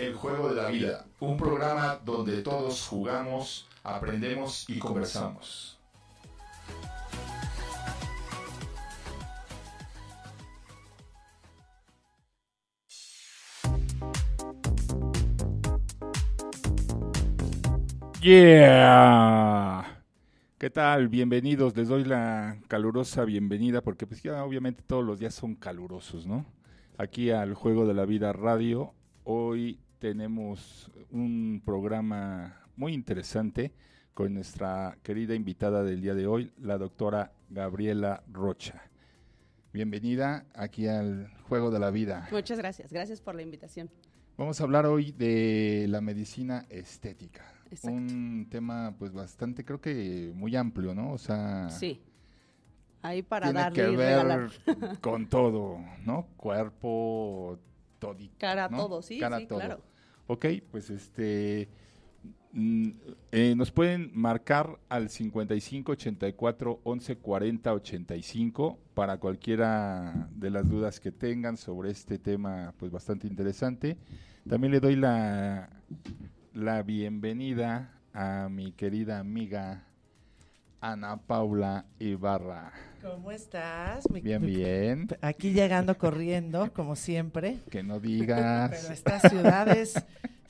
El Juego de la Vida, un programa donde todos jugamos, aprendemos y conversamos. Yeah. ¿Qué tal? Bienvenidos. Les doy la calurosa bienvenida porque pues ya obviamente todos los días son calurosos, ¿no? Aquí al Juego de la Vida Radio. Hoy tenemos un programa muy interesante con nuestra querida invitada del día de hoy, la doctora Gabriela Rocha. Bienvenida aquí al Juego de la Vida. Muchas gracias, gracias por la invitación. Vamos a hablar hoy de la medicina estética. Un tema pues bastante, creo que muy amplio, ¿no? O sea... Sí. Ahí para darle ver con todo, ¿no? Cuerpo, todo. Cara a todo, sí, sí, claro. Ok, pues este... Mm, eh, nos pueden marcar al 55 84 11 40 85 para cualquiera de las dudas que tengan sobre este tema, pues bastante interesante. También le doy la, la bienvenida a mi querida amiga Ana Paula Ibarra. ¿Cómo estás? Mi, bien, bien. Aquí llegando corriendo, como siempre. Que no digas. Pero esta ciudad es,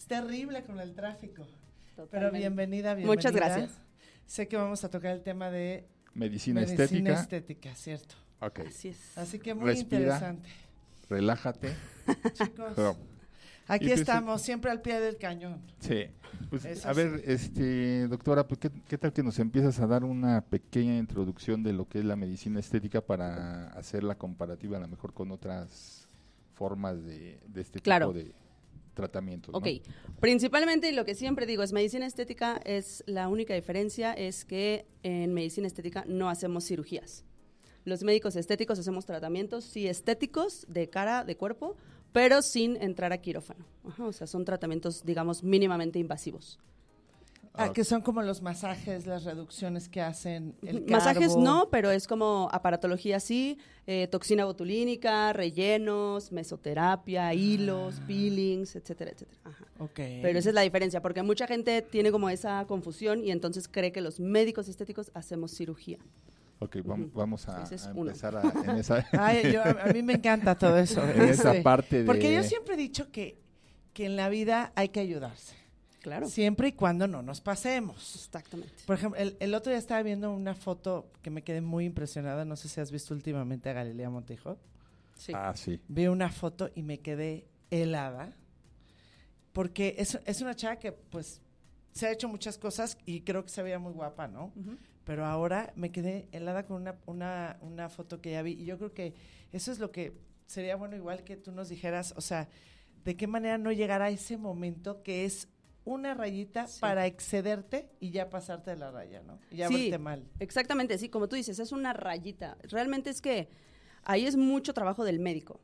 terrible con el tráfico. Pero bienvenida, bienvenida. Muchas gracias. Sé que vamos a tocar el tema de medicina, estética. Medicina estética, cierto. Así es. Así que muy interesante. Relájate. Chicos. Aquí estamos, siempre al pie del cañón. Sí. Pues, a ver, este, doctora, pues, ¿qué, tal que nos empiezas a dar una pequeña introducción de lo que es la medicina estética para hacer la comparativa a lo mejor con otras formas de, este tipo de tratamientos? Ok, principalmente lo que siempre digo es medicina estética es la única diferencia es que en medicina estética no hacemos cirugías los médicos estéticos hacemos tratamientos, sí estéticos, de cara, de cuerpo, pero sin entrar a quirófano. o sea, son tratamientos, digamos, mínimamente invasivos. Ah, ah, que son como los masajes, las reducciones que hacen. El masajes no, pero es como aparatología sí, eh, toxina botulínica, rellenos, mesoterapia, ah. hilos, peelings, etcétera, etcétera. Pero esa es la diferencia, porque mucha gente tiene como esa confusión y entonces cree que los médicos estéticos hacemos cirugía. Ok, vamos, a, a empezar a, en esa... a mí me encanta todo eso. esa parte Porque yo siempre he dicho que, en la vida hay que ayudarse. Claro. Siempre y cuando no nos pasemos. Exactamente. Por ejemplo, el, otro día estaba viendo una foto que me quedé muy impresionada. No sé si has visto últimamente a Galilea Montijo. Sí. Ah, sí. Vi una foto y me quedé helada. Porque es, es una chava que, pues, se ha hecho muchas cosas y creo que se veía muy guapa, ¿no? pero ahora me quedé helada con una, foto que ya vi y yo creo que eso es lo que sería bueno igual que tú nos dijeras, o sea, de qué manera no llegar a ese momento que es una rayita para excederte y ya pasarte de la raya, ¿no? Y ya verte mal. Exactamente, sí, como tú dices, es una rayita. Realmente es que ahí es mucho trabajo del médico,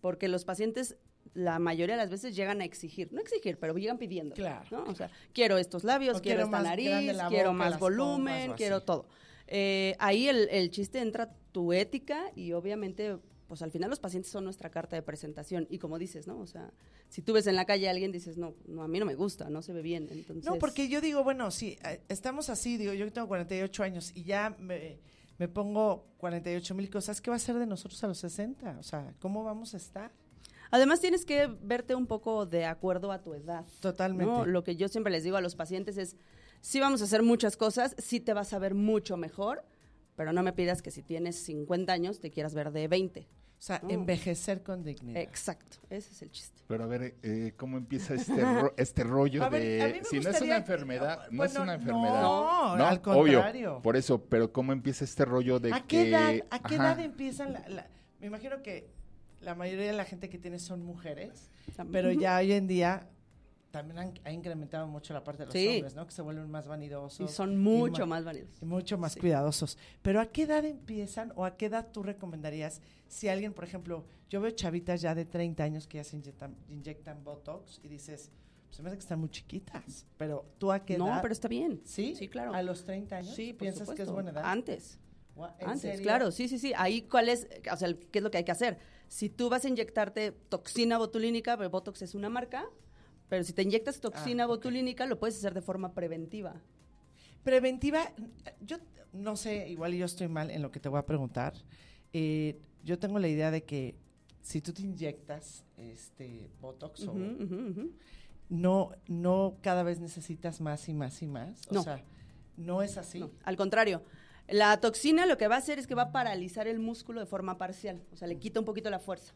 porque los pacientes la mayoría de las veces llegan a exigir, no exigir, pero llegan pidiendo. Claro. quiero estos labios, quiero, esta nariz, quiero más volumen, quiero todo. Eh, ahí el, chiste entra tu ética y obviamente pues al final los pacientes son nuestra carta de presentación y como dices, ¿no? O sea, si tú ves en la calle a alguien dices, no, a mí no me gusta, no se ve bien, entonces... No, porque yo digo, bueno, sí, eh, estamos así, digo, yo tengo 48 años y ya me, me pongo 48 mil cosas, ¿qué va a ser de nosotros a los 60? O sea, ¿cómo vamos a estar? Además, tienes que verte un poco de acuerdo a tu edad. Totalmente. Lo que yo siempre les digo a los pacientes es, sí vamos a hacer muchas cosas, sí te vas a ver mucho mejor, pero no me pidas que si tienes 50 años te quieras ver de 20. O sea, envejecer con dignidad. Exacto, ese es el chiste. Pero a ver, eh, ¿cómo empieza este, este rollo de... Si no es una enfermedad, no es una enfermedad. No, al contrario. por eso, pero ¿cómo empieza este rollo de... ¿A qué que, edad, ¿a qué edad empiezan Me imagino que la mayoría de la gente que tiene son mujeres, pero ya hoy en día también ha incrementado mucho la parte de los hombres, ¿no? Que se vuelven más vanidosos. Y son mucho más, vanidosos. Y mucho más cuidadosos. Pero ¿a qué edad empiezan o a qué edad tú recomendarías si alguien, por ejemplo, yo veo chavitas ya de 30 años que ya se inyectan, Botox y dices, pues, se me hace que están muy chiquitas, pero tú a qué edad? No, pero está bien. ¿Sí? Sí, claro. ¿A los 30 años? Sí, ¿Piensas que es buena edad? Antes. Antes, claro, sí, sí, sí. Ahí cuál es, o sea, qué es lo que hay que hacer. Si tú vas a inyectarte toxina botulínica, Botox es una marca, pero si te inyectas ah, toxina botulínica, lo puedes hacer de forma preventiva. Preventiva, yo no sé, igual yo estoy mal en lo que te voy a preguntar. Eh, yo tengo la idea de que si tú te inyectas este, Botox no, no cada vez necesitas más y más y más. No. O sea, no es así. al contrario, la toxina lo que va a hacer es que va a paralizar el músculo de forma parcial, o sea, le quita un poquito la fuerza.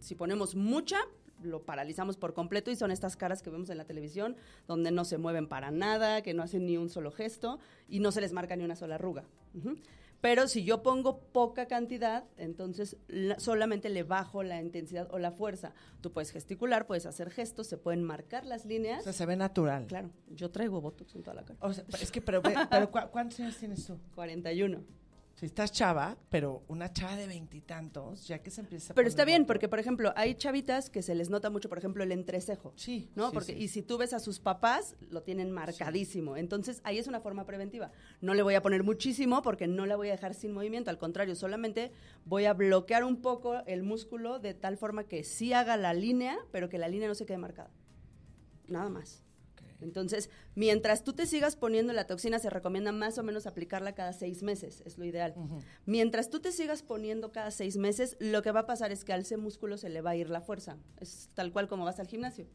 Si ponemos mucha, lo paralizamos por completo y son estas caras que vemos en la televisión, donde no se mueven para nada, que no hacen ni un solo gesto y no se les marca ni una sola arruga. Pero si yo pongo poca cantidad, entonces solamente le bajo la intensidad o la fuerza. Tú puedes gesticular, puedes hacer gestos, se pueden marcar las líneas. O sea, se ve natural. Claro, yo traigo botox en toda la cara. O sea, es que, pero, ¿cuántos años tienes tú? 41 si estás chava, pero una chava de veintitantos, ya que se empieza. a Pero está bien, porque por ejemplo, hay chavitas que se les nota mucho, por ejemplo, el entrecejo. Sí. ¿No? porque, y si tú ves a sus papás, lo tienen marcadísimo. Entonces, ahí es una forma preventiva. No le voy a poner muchísimo porque no la voy a dejar sin movimiento. Al contrario, solamente voy a bloquear un poco el músculo de tal forma que sí haga la línea, pero que la línea no se quede marcada. Nada más. Entonces, mientras tú te sigas poniendo la toxina, se recomienda más o menos aplicarla cada seis meses, es lo ideal. Mientras tú te sigas poniendo cada seis meses, lo que va a pasar es que al ese músculo se le va a ir la fuerza. Es tal cual como vas al gimnasio.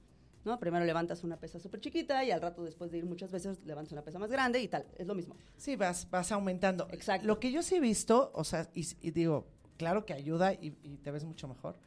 ¿no? Primero levantas una pesa súper chiquita y al rato después de ir muchas veces levantas una pesa más grande y tal. Es lo mismo. Sí, vas, vas aumentando. Exacto. Lo que yo sí he visto, o sea, y, digo, claro que ayuda y, te ves mucho mejor,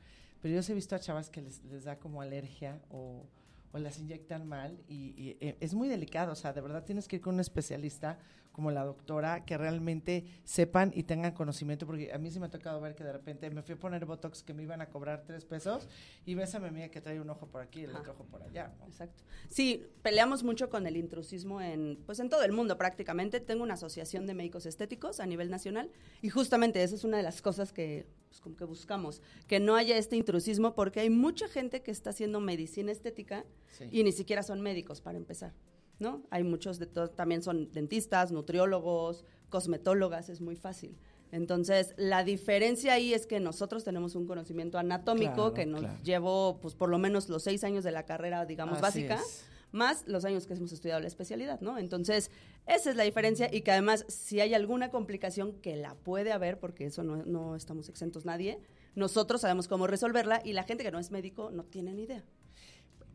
pero yo sí he visto a chavas que les da como alergia o o las inyectan mal y, eh, es muy delicado, o sea, de verdad tienes que ir con un especialista como la doctora, que realmente sepan y tengan conocimiento, porque a mí sí me ha tocado ver que de repente me fui a poner Botox que me iban a cobrar tres pesos y ves a que trae un ojo por aquí y el otro ojo por allá. Exacto. Sí, peleamos mucho con el intrusismo en, pues en todo el mundo prácticamente. Tengo una asociación de médicos estéticos a nivel nacional y justamente esa es una de las cosas que, pues, como que buscamos, que no haya este intrusismo porque hay mucha gente que está haciendo medicina estética y ni siquiera son médicos para empezar. ¿no? Hay muchos de también son dentistas, nutriólogos, cosmetólogas, es muy fácil. Entonces, la diferencia ahí es que nosotros tenemos un conocimiento anatómico que nos llevó, pues, por lo menos los seis años de la carrera, digamos, básica. más los años que hemos estudiado la especialidad, ¿no? Entonces, esa es la diferencia y que además si hay alguna complicación que la puede haber, porque eso no, estamos exentos nadie, nosotros sabemos cómo resolverla y la gente que no es médico no tiene ni idea.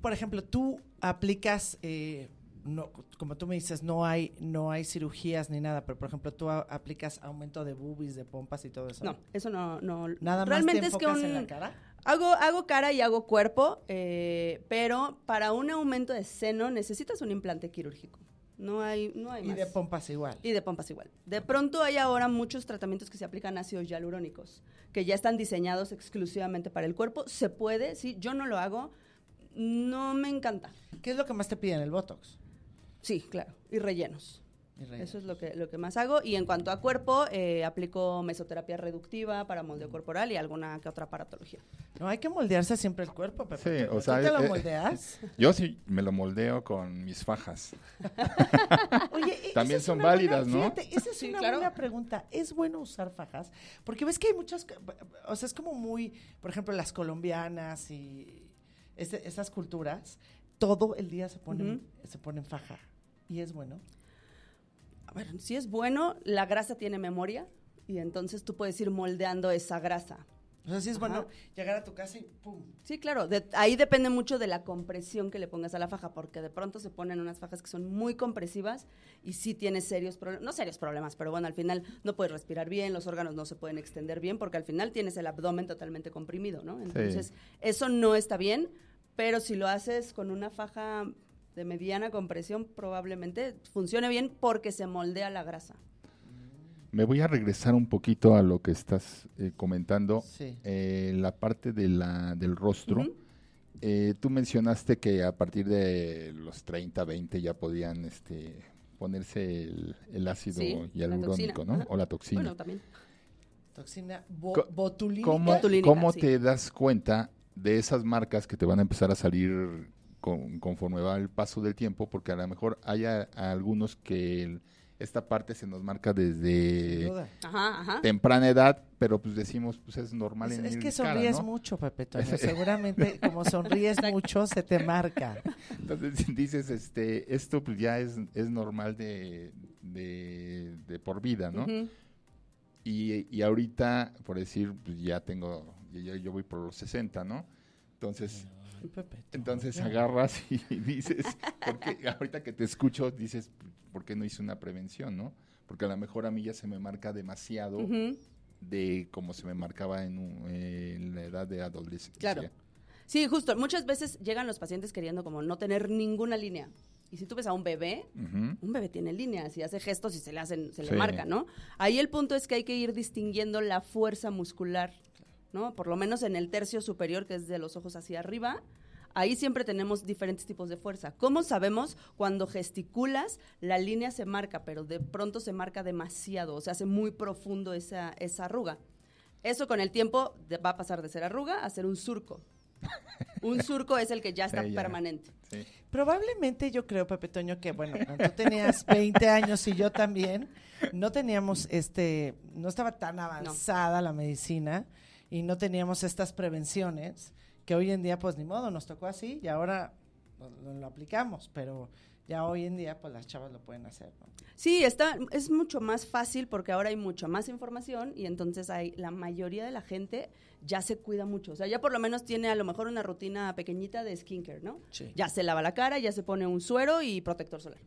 Por ejemplo, tú aplicas, eh, no, como tú me dices, no hay, no hay cirugías ni nada, pero por ejemplo, tú aplicas aumento de boobies, de pompas y todo eso. No, eso no, no. Realmente es que Hago, hago cara y hago cuerpo, eh, pero para un aumento de seno necesitas un implante quirúrgico. No hay, no hay más. Y de pompas igual. Y de pompas igual. De pronto hay ahora muchos tratamientos que se aplican ácidos hialurónicos, que ya están diseñados exclusivamente para el cuerpo. Se puede, sí, yo no lo hago. No me encanta. ¿Qué es lo que más te piden? ¿El Botox? Sí, claro, y rellenos. Eso es lo que, lo que más hago. Y en cuanto a cuerpo, eh, aplico mesoterapia reductiva para moldeo mm. corporal y alguna que otra paratología. No, hay que moldearse siempre el cuerpo, pero sí, o sea, te lo eh, eh, moldeas? Yo sí me lo moldeo con mis fajas. Oye, e-, También son válidas, ¿no? esa es una buena pregunta. ¿Es bueno usar fajas? Porque ves que hay muchas, o sea, es como muy, por ejemplo, las colombianas y este, esas culturas, todo el día se pone en faja. ¿Y es bueno? A ver, si es bueno, la grasa tiene memoria y entonces tú puedes ir moldeando esa grasa. O sea, si es bueno llegar a tu casa y pum. Sí, claro. ahí depende mucho de la compresión que le pongas a la faja, porque de pronto se ponen unas fajas que son muy compresivas y sí tienes serios problemas, no serios problemas, pero bueno, al final no puedes respirar bien, los órganos no se pueden extender bien, porque al final tienes el abdomen totalmente comprimido, ¿no? Entonces, eso no está bien pero si lo haces con una faja de mediana compresión, probablemente funcione bien porque se moldea la grasa. Me voy a regresar un poquito a lo que estás eh, comentando, sí. Eh, la parte de la, del rostro. Eh, tú mencionaste que a partir de los 30, 20 ya podían este, ponerse el, ácido sí, hialurónico, ¿no? O la toxina. Bueno, también. Toxina ¿Cómo, te das cuenta de esas marcas que te van a empezar a salir conforme va el paso del tiempo, porque a lo mejor haya algunos que esta parte se nos marca desde temprana edad, pero pues decimos, pues es normal. Es, en es que sonríes mucho, Pepe Seguramente como sonríes mucho, se te marca. Entonces dices, este, esto pues, ya es, es normal de, de, por vida, ¿no? y, y ahorita, por decir, pues ya tengo yo, voy por los 60, ¿no? Entonces, entonces agarras y dices, porque ahorita que te escucho dices, ¿por qué no hice una prevención, no? Porque a lo mejor a mí ya se me marca demasiado de como se me marcaba en, la edad de adolescencia. Claro. Sí, justo. Muchas veces llegan los pacientes queriendo como no tener ninguna línea. Y si tú ves a un bebé, un bebé tiene líneas y hace gestos y se le hacen, se le marca, ¿no? Ahí el punto es que hay que ir distinguiendo la fuerza muscular ¿no? Por lo menos en el tercio superior, que es de los ojos hacia arriba, ahí siempre tenemos diferentes tipos de fuerza. ¿Cómo sabemos cuando gesticulas la línea se marca, pero de pronto se marca demasiado, o sea, hace muy profundo esa, arruga? Eso con el tiempo va a pasar de ser arruga a ser un surco. un surco es el que ya está permanente. Probablemente yo creo, Pepe Toño, que bueno, tú tenías 20 años y yo también, no teníamos este, no estaba tan avanzada la medicina y no teníamos estas prevenciones que hoy en día pues ni modo, nos tocó así y ahora pues, lo, aplicamos, pero ya hoy en día pues las chavas lo pueden hacer, Sí, está, es mucho más fácil porque ahora hay mucha más información y entonces hay la mayoría de la gente ya se cuida mucho, o sea, ya por lo menos tiene a lo mejor una rutina pequeñita de skincare, ¿no? Ya se lava la cara, ya se pone un suero y protector solar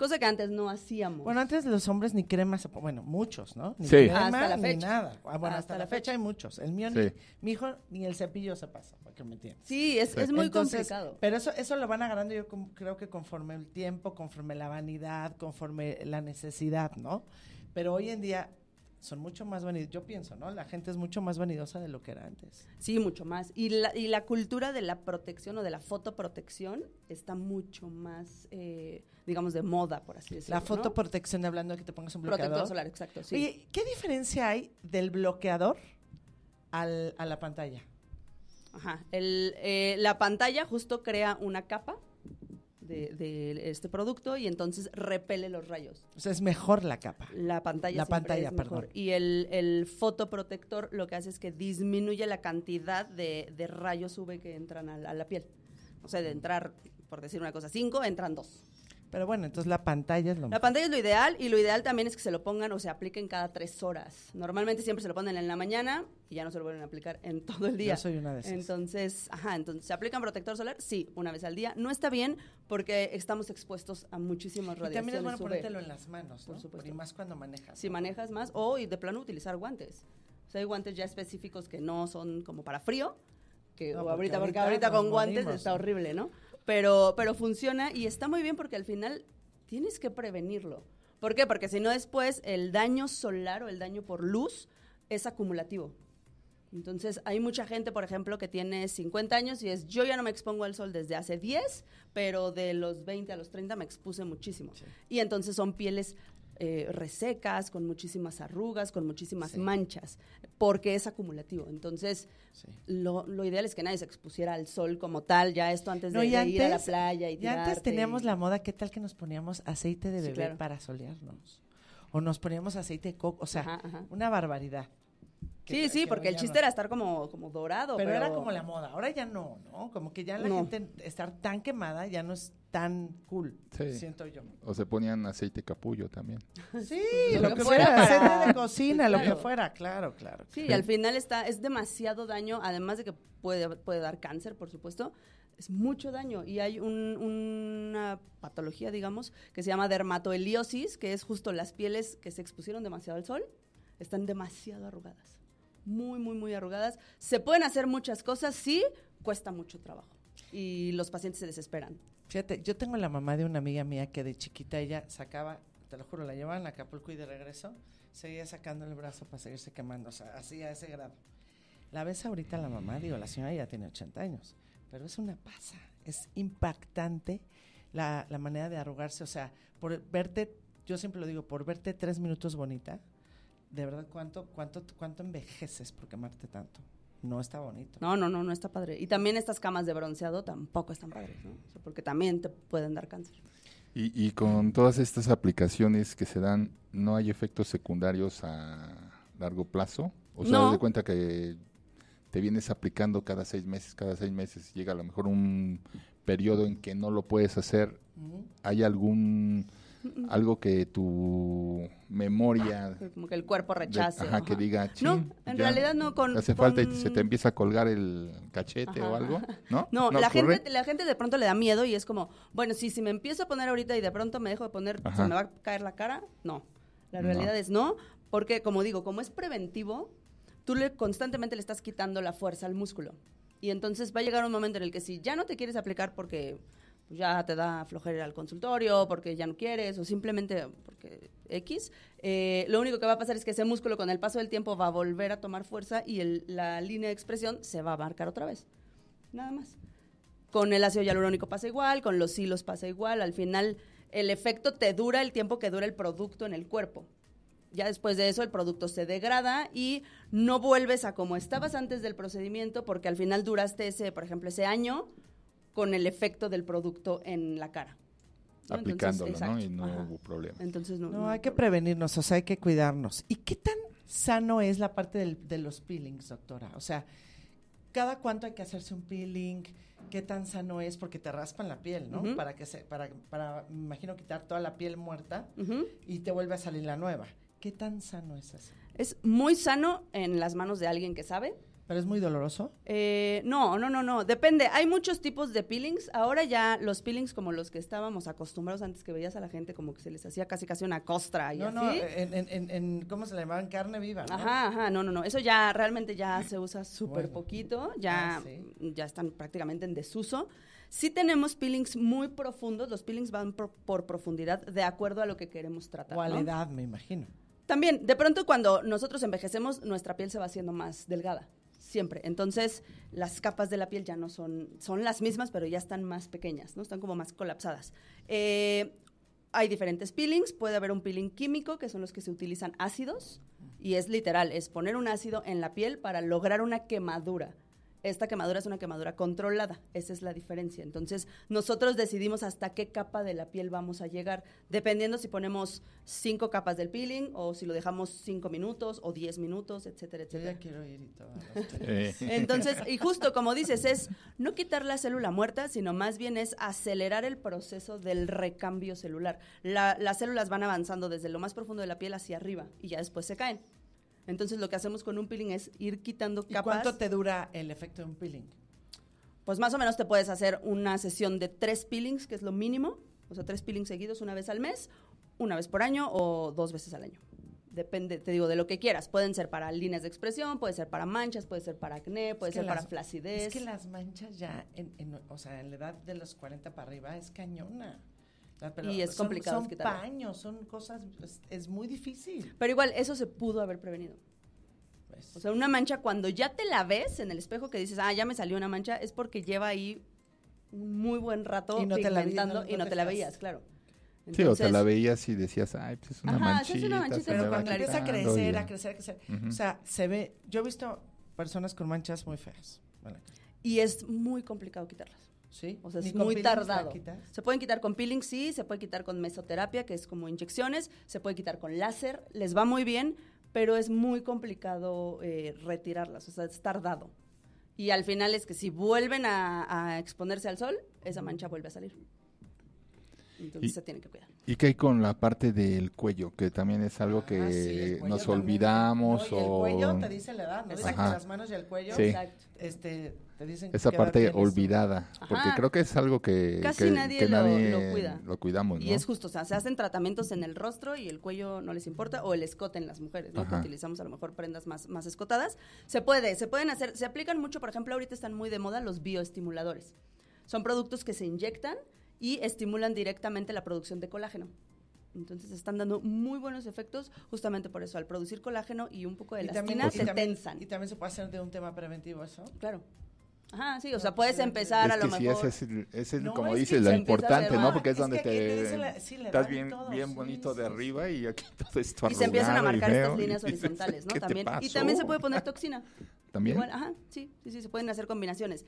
cosa que antes no hacíamos. Bueno, antes los hombres ni cremas, bueno, muchos, ¿no? Ni hasta la fecha. ni nada. Ah, bueno, hasta, la fecha. hay muchos. El mío, ni, mi hijo, ni el cepillo se pasa, porque me tiene Sí, es, muy complicado. Pero eso, eso lo van agarrando yo creo que conforme el tiempo, conforme la vanidad, conforme la necesidad, ¿no? Pero hoy en día son mucho más vanidosos, yo pienso, ¿no? La gente es mucho más vanidosa de lo que era antes. Sí, mucho más. Y la, y la cultura de la protección o de la fotoprotección está mucho más, eh, digamos, de moda, por así decirlo. La fotoprotección, hablando de que te pongas un bloqueador. Protector solar, exacto, sí. ¿qué diferencia hay del bloqueador al, a la pantalla? Ajá, el, eh, la pantalla justo crea una capa de, este producto y entonces repele los rayos. O sea, es mejor la capa. La pantalla. La pantalla, perdón. Y el, el, fotoprotector lo que hace es que disminuye la cantidad de, rayos UV que entran a la, a la piel. O sea, de entrar, por decir una cosa, cinco, entran dos. Pero bueno, entonces la pantalla es lo La pantalla es lo ideal y lo ideal también es que se lo pongan o se apliquen cada tres horas. Normalmente siempre se lo ponen en la mañana y ya no se lo vuelven a aplicar en todo el día. Yo soy una de esas. Entonces, ajá, entonces, ¿se aplican protector solar? Sí, una vez al día. No está bien porque estamos expuestos a muchísimos radiaciones. Y también es bueno ponértelo en las manos, Por supuesto. Y más cuando manejas. Si manejas más o de plano utilizar guantes. O sea, hay guantes ya específicos que no son como para frío, que ahorita, porque ahorita, con guantes está horrible, ¿no? pero, funciona y está muy bien porque al final tienes que prevenirlo. ¿Por qué? Porque si no después el daño solar o el daño por luz es acumulativo. Entonces, hay mucha gente, por ejemplo, que tiene 50 años y es, yo ya no me expongo al sol desde hace 10, pero de los 20 a los 30 me expuse muchísimo. Y entonces son pieles eh, resecas, con muchísimas arrugas, con muchísimas manchas, porque es acumulativo. Entonces, lo, ideal es que nadie se expusiera al sol como tal, ya esto antes de, ir a la playa y Y antes teníamos la moda, ¿qué tal que nos poníamos aceite de bebé para solearnos? O nos poníamos aceite de coco, o sea, una barbaridad. Sí, sí, porque el chiste era estar como, como dorado. Pero, era como la moda, ahora ya no, ¿no? Como que ya la gente estar tan quemada ya no es tan cool, sí. siento yo. O se ponían aceite capullo también. Sí, lo, que fuera, aceite de cocina, lo que fuera, claro, claro. Sí, y al final está, es demasiado daño, además de que puede, puede dar cáncer, por supuesto, es mucho daño y hay una patología, digamos, que se llama dermatoeliosis, que es justo las pieles que se expusieron demasiado al sol, están demasiado arrugadas muy, muy, muy arrugadas. Se pueden hacer muchas cosas, sí, cuesta mucho trabajo y los pacientes se desesperan. Fíjate, yo tengo la mamá de una amiga mía que de chiquita ella sacaba, te lo juro, la llevaban a Acapulco y de regreso seguía sacando el brazo para seguirse quemando, o sea, así a ese grado. La ves ahorita la mamá, digo, la señora ya tiene 80 años, pero es una pasa, es impactante la, la manera de arrugarse, o sea, por verte, yo siempre lo digo, por verte tres minutos bonita, de verdad, ¿cuánto, cuánto, cuánto envejeces por quemarte tanto? No está bonito. No, no, no, no está padre. Y también estas camas de bronceado tampoco están padres, porque también te pueden dar cáncer. Y, y, con todas estas aplicaciones que se dan, ¿no hay efectos secundarios a largo plazo? O sea, ¿te de cuenta que te vienes aplicando cada seis meses, cada seis meses, llega a lo mejor un periodo en que no lo puedes hacer. ¿Hay algún algo que tu memoria... Ah, como que el cuerpo rechace. ajá, que diga... No, en realidad no con... Hace falta y se te empieza a colgar el cachete o algo, ¿no? No, no la, pues, gente, la gente de pronto le da miedo y es como, bueno, si me empiezo a poner ahorita y de pronto me dejo de poner, ¿se me va a caer la cara? No, la realidad es no, porque como digo, como es preventivo, tú le, constantemente le estás quitando la fuerza al músculo. Y entonces va a llegar un momento en el que si ya no te quieres aplicar porque ya te da flojera ir al consultorio porque ya no quieres o simplemente porque X, eh, lo único que va a pasar es que ese músculo con el paso del tiempo va a volver a tomar fuerza y la línea de expresión se va a marcar otra vez. Nada más. Con el ácido hialurónico pasa igual, con los hilos pasa igual, al final el efecto te dura el tiempo que dura el producto en el cuerpo. Ya después de eso el producto se degrada y no vuelves a como estabas antes del procedimiento porque al final duraste ese, por ejemplo, ese año con el efecto del producto en la cara. Aplicándolo, ¿no? Y no hubo problema. Entonces, no, no, hay, que prevenirnos, o sea, hay que cuidarnos. ¿Y qué tan sano es la parte de los peelings, doctora? O sea, ¿cada cuánto hay que hacerse un peeling? ¿Qué tan sano es? Porque te raspan la piel, ¿no? Para que se, para, para, me imagino, quitar toda la piel muerta y te vuelve a salir la nueva. ¿Qué tan sano es eso? Es muy sano en las manos de alguien que sabe ¿Pero es muy doloroso? Eh, no, no, no, no. Depende. Hay muchos tipos de peelings. Ahora ya los peelings como los que estábamos acostumbrados antes que veías a la gente como que se les hacía casi casi una costra y no, No, en, ¿cómo se le llamaban? Carne viva, Ajá, ajá. No, no, no. Eso ya realmente ya se usa súper poquito. Ya, ah, ya están prácticamente en desuso. Sí tenemos peelings muy profundos. Los peelings van por, profundidad de acuerdo a lo que queremos tratar. Cualidad, me imagino. También, de pronto cuando nosotros envejecemos, nuestra piel se va haciendo más delgada siempre. Entonces, las capas de la piel ya no son, son las mismas, pero ya están más pequeñas, ¿no? Están como más colapsadas. Eh, hay diferentes peelings, puede haber un peeling químico, que son los que se utilizan ácidos, y es literal, es poner un ácido en la piel para lograr una quemadura. Esta quemadura es una quemadura controlada, esa es la diferencia. Entonces, nosotros decidimos hasta qué capa de la piel vamos a llegar, dependiendo si ponemos cinco capas del peeling o si lo dejamos cinco minutos o diez minutos, etcétera, etcétera. ya quiero ir y todo. Entonces, y justo como dices, es no quitar la célula muerta, sino más bien es acelerar el proceso del recambio celular. las células van avanzando desde lo más profundo de la piel hacia arriba y ya después se caen. Entonces lo que hacemos con un peeling es ir quitando capas. ¿Y cuánto te dura el efecto de un peeling? Pues más o menos te puedes hacer una sesión de tres peelings, que es lo mínimo, o sea, tres peelings seguidos una vez al mes, una vez por año o dos veces al año. Depende, te digo, de lo que quieras. Pueden ser para líneas de expresión, puede ser para manchas, puede ser para acné, puede ser para flacidez. Es que las manchas ya, o sea, en la edad de los 40 para arriba es cañona. Ah, y es complicado complicado. Son paños, son cosas, es, muy difícil. Pero igual, eso se pudo haber prevenido. Pues o sea, una mancha, cuando ya te la ves en el espejo que dices, ah, ya me salió una mancha, es porque lleva ahí un muy buen rato y y no te, la veías, claro. sí, o te la veías y decías, ay, pues es una ajá, Es una manchita pero cuando empieza a crecer, a crecer, a crecer. O sea, se ve, yo he visto personas con manchas muy feas. Y es muy complicado quitarlas. Sí. O sea, es muy tardado. Se pueden quitar con peeling, sí, se puede quitar con mesoterapia, que es como inyecciones, se puede quitar con láser, les va muy bien, pero es muy complicado eh, retirarlas, o sea, es tardado. Y al final es que si vuelven a, exponerse al sol, esa mancha vuelve a salir. Entonces se tienen que cuidar. ¿Y qué hay con la parte del cuello? Que también es algo ah, que nos olvidamos. el cuello te dice la edad, que las manos y el cuello. Este, esa parte olvidada, porque creo que es algo que casi que, nadie, lo, cuida. cuidamos. Y es justo, o sea, se hacen tratamientos en el rostro y el cuello no les importa, o el escote en las mujeres, ¿no? Que utilizamos a lo mejor prendas más, más escotadas. Se puede, se pueden hacer, se aplican mucho, por ejemplo, ahorita están muy de moda los bioestimuladores. Son productos que se inyectan y estimulan directamente la producción de colágeno. Entonces están dando muy buenos efectos justamente por eso, al producir colágeno y un poco de elastina, se tensan. Y también se puede hacer de un tema preventivo eso. Claro. Ajá, sí, o sea, puedes empezar a lo mejor. Ese es, ese es como dices, lo importante, ¿no? Porque es, donde te, la, estás bien, bien bonito de arriba y aquí todo esto Y se empiezan a marcar estas líneas horizontales, ¿no? También. Y también se puede poner toxina. También. ajá, sí, sí, sí, se pueden hacer combinaciones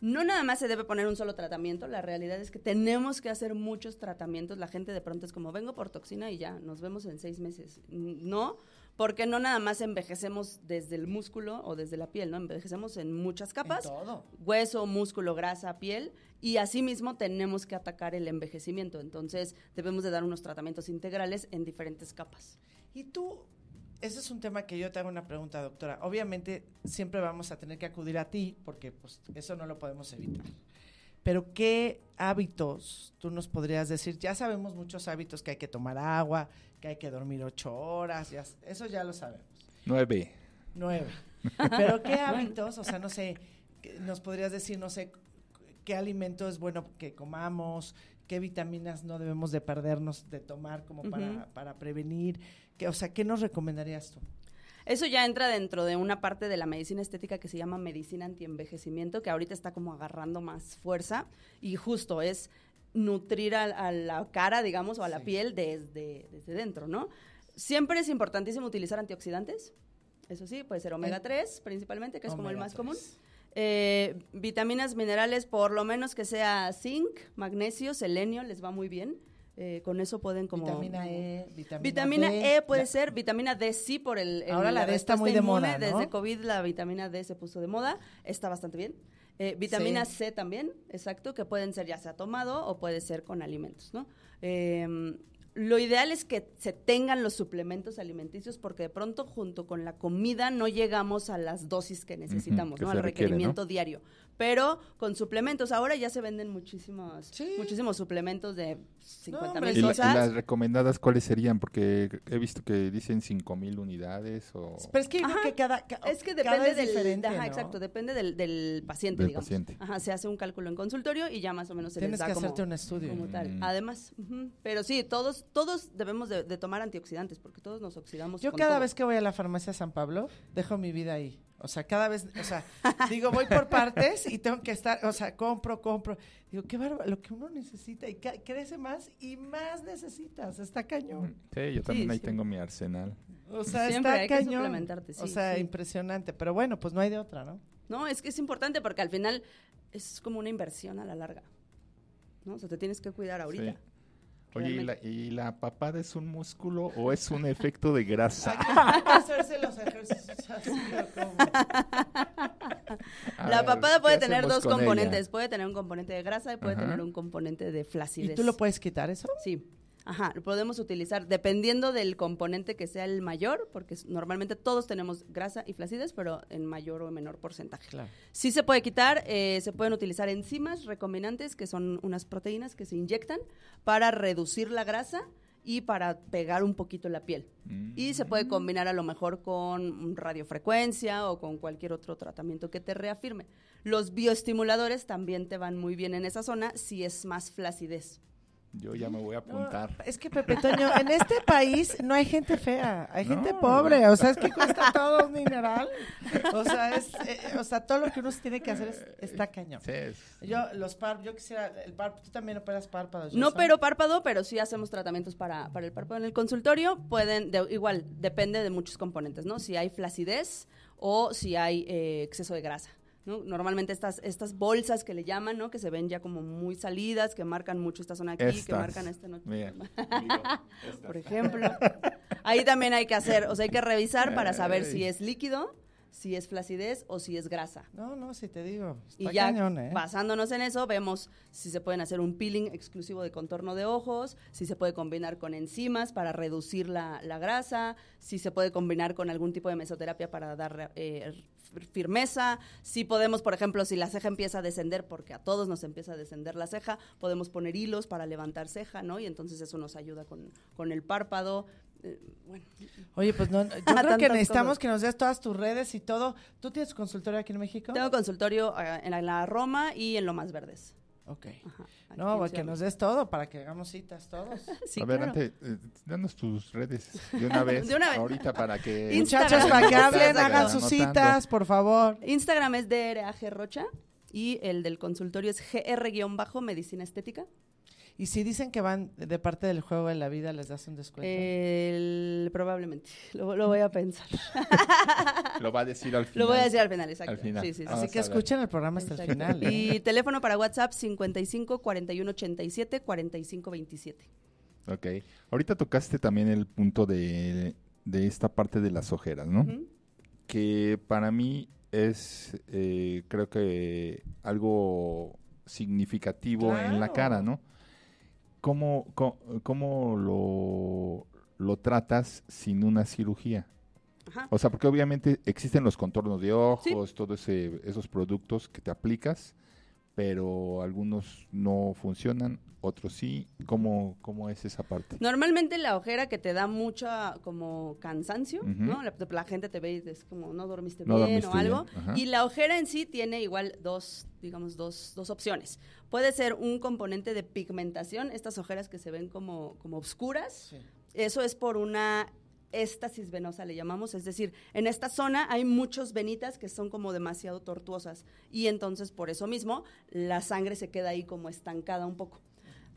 no nada más se debe poner un solo tratamiento, la realidad es que tenemos que hacer muchos tratamientos, la gente de pronto es como, vengo por toxina y ya, nos vemos en seis meses. No, porque no nada más envejecemos desde el músculo o desde la piel, ¿no? Envejecemos en muchas capas. todo. Hueso, músculo, grasa, piel. Y asimismo tenemos que atacar el envejecimiento. Entonces debemos de dar unos tratamientos integrales en diferentes capas. Y tú, ese es un tema que yo te hago una pregunta, doctora. Obviamente siempre vamos a tener que acudir a ti porque pues, eso no lo podemos evitar. Pero ¿qué hábitos tú nos podrías decir? Ya sabemos muchos hábitos que hay que tomar agua, que hay que dormir ocho horas, eso ya lo sabemos. Nueve. Nueve. Pero ¿qué hábitos? O sea, no sé, nos podrías decir, no sé, qué alimento es bueno que comamos, qué vitaminas no debemos de perdernos de tomar como para, para prevenir, o sea, ¿qué nos recomendarías tú? Eso ya entra dentro de una parte de la medicina estética que se llama medicina antienvejecimiento, que ahorita está como agarrando más fuerza y justo es nutrir a, la cara, digamos, o a la piel desde, dentro, ¿no? Siempre es importantísimo utilizar antioxidantes, eso sí, puede ser omega 3 principalmente, que es como el más común. Eh, vitaminas, minerales, por lo menos que sea zinc, magnesio, selenio, les va muy bien. Eh, con eso pueden como... Vitamina E, mm. vitamina, vitamina E puede ser, vitamina D sí por el... ahora la, D está muy de moda, Desde COVID la vitamina D se puso de moda, está bastante bien. Eh, vitamina C también, exacto, que pueden ser ya sea tomado o puede ser con alimentos, ¿no? Em, lo ideal es que se tengan los suplementos alimenticios porque de pronto junto con la comida no llegamos a las dosis que necesitamos, ¿no? Al requerimiento diario pero con suplementos. Ahora ya se venden muchísimos, muchísimos suplementos de 50 mil ¿Y las recomendadas cuáles serían? Porque he visto que dicen 5 mil unidades o... Pero es que, cada, Es que depende del... Ajá, exacto, depende del, paciente, del paciente. Ajá, se hace un cálculo en consultorio y ya más o menos se Tienes les da que hacerte un estudio. Como tal. Mm. Además, pero sí, todos, todos debemos de, tomar antioxidantes porque todos nos oxidamos Yo cada vez que voy a la farmacia San Pablo, dejo mi vida ahí. O sea, cada vez, o sea, digo, voy por partes y tengo que estar, o sea, compro, compro. Digo, qué bárbaro, lo que uno necesita y crece más y más necesitas, está cañón. Mm, sí, yo también ahí tengo mi arsenal. O sea, está cañón. o sea, impresionante, pero bueno, pues no hay de otra, ¿no? No, es que es importante porque al final es como una inversión a la larga. ¿no? O sea, te tienes que cuidar ahorita. Oye, ¿y la, papada es un músculo o es un efecto de grasa? hacerse los ejercicios así, La papada puede tener dos componentes. Puede tener un componente de grasa y puede tener un componente de flacidez. ¿Y tú lo puedes quitar eso? Sí. Ajá, lo podemos utilizar dependiendo del componente que sea el mayor, porque normalmente todos tenemos grasa y flacidez, pero en mayor o menor porcentaje. si Sí se puede quitar, eh, se pueden utilizar enzimas recombinantes, que son unas proteínas que se inyectan para reducir la grasa y para pegar un poquito la piel. Y se puede mm. combinar a lo mejor con radiofrecuencia o con cualquier otro tratamiento que te reafirme. Los bioestimuladores también te van muy bien en esa zona si es más flacidez. Yo ya me voy a apuntar. es que Pepe Toño, en este país no hay gente fea, hay gente pobre. O sea, es que cuesta todo un mineral. O sea, es, eh, todo lo que uno tiene que hacer es, está cañón. Yo, los yo quisiera, el tú también operas párpados. No, pero párpado, pero sí hacemos tratamientos para, para el párpado en el consultorio. Pueden, igual, depende de muchos componentes, ¿no? Si hay flacidez o si hay eh, exceso de grasa. Normalmente estas, estas bolsas que le llaman, ¿no? Que se ven ya como muy salidas, que marcan mucho esta zona aquí, que marcan esta noche. Por ejemplo. Ahí también hay que hacer, o sea, hay que revisar para saber si es líquido si es flacidez o si es grasa. No, no, si te digo. Está y ya ¿eh? basándonos en eso, vemos si se pueden hacer un peeling exclusivo de contorno de ojos, si se puede combinar con enzimas para reducir la, grasa, si se puede combinar con algún tipo de mesoterapia para dar eh, firmeza, si podemos, por ejemplo, si la ceja empieza a descender, porque a todos nos empieza a descender la ceja, podemos poner hilos para levantar ceja, ¿no? Y entonces eso nos ayuda con, con el párpado. Oye, pues no, yo creo que necesitamos que nos des todas tus redes y todo. ¿Tú tienes consultorio aquí en México? Tengo consultorio ah, en la Roma y en Lo Más Verdes. Ok. no, pues que nos des todo para que hagamos citas todos. a ver, antes, eh, danos tus redes de una vez. de una vez. Ahorita para que. Chachas para que hablen, hagan sus citas, por favor. Instagram es DRAG Rocha y el del consultorio es GR-Medicina Estética. Y si dicen que van de parte del juego de la vida, ¿les das un descuento? probablemente. Lo, voy a pensar. lo va a decir al final. Lo voy a decir al final, exacto. Así que escuchen el programa hasta el final. ¿eh? Y teléfono para WhatsApp 55 41 87 45 27. Ok. Ahorita tocaste también el punto de, esta parte de las ojeras, ¿no? Que para mí es, eh, creo que algo significativo en la cara, ¿no? ¿Cómo, cómo, lo, lo, tratas sin una cirugía? O sea, porque obviamente existen los contornos de ojos, todos esos productos que te aplicas, pero algunos no funcionan, otro sí. ¿Cómo, ¿Cómo es esa parte? Normalmente la ojera que te da mucha como cansancio, La, gente te ve y es como no dormiste bien o algo. Y la ojera en sí tiene igual dos, digamos, dos, dos opciones. Puede ser un componente de pigmentación, estas ojeras que se ven como, como oscuras. Eso es por una éstasis venosa le llamamos, es decir, en esta zona hay muchos venitas que son como demasiado tortuosas y entonces por eso mismo la sangre se queda ahí como estancada un poco.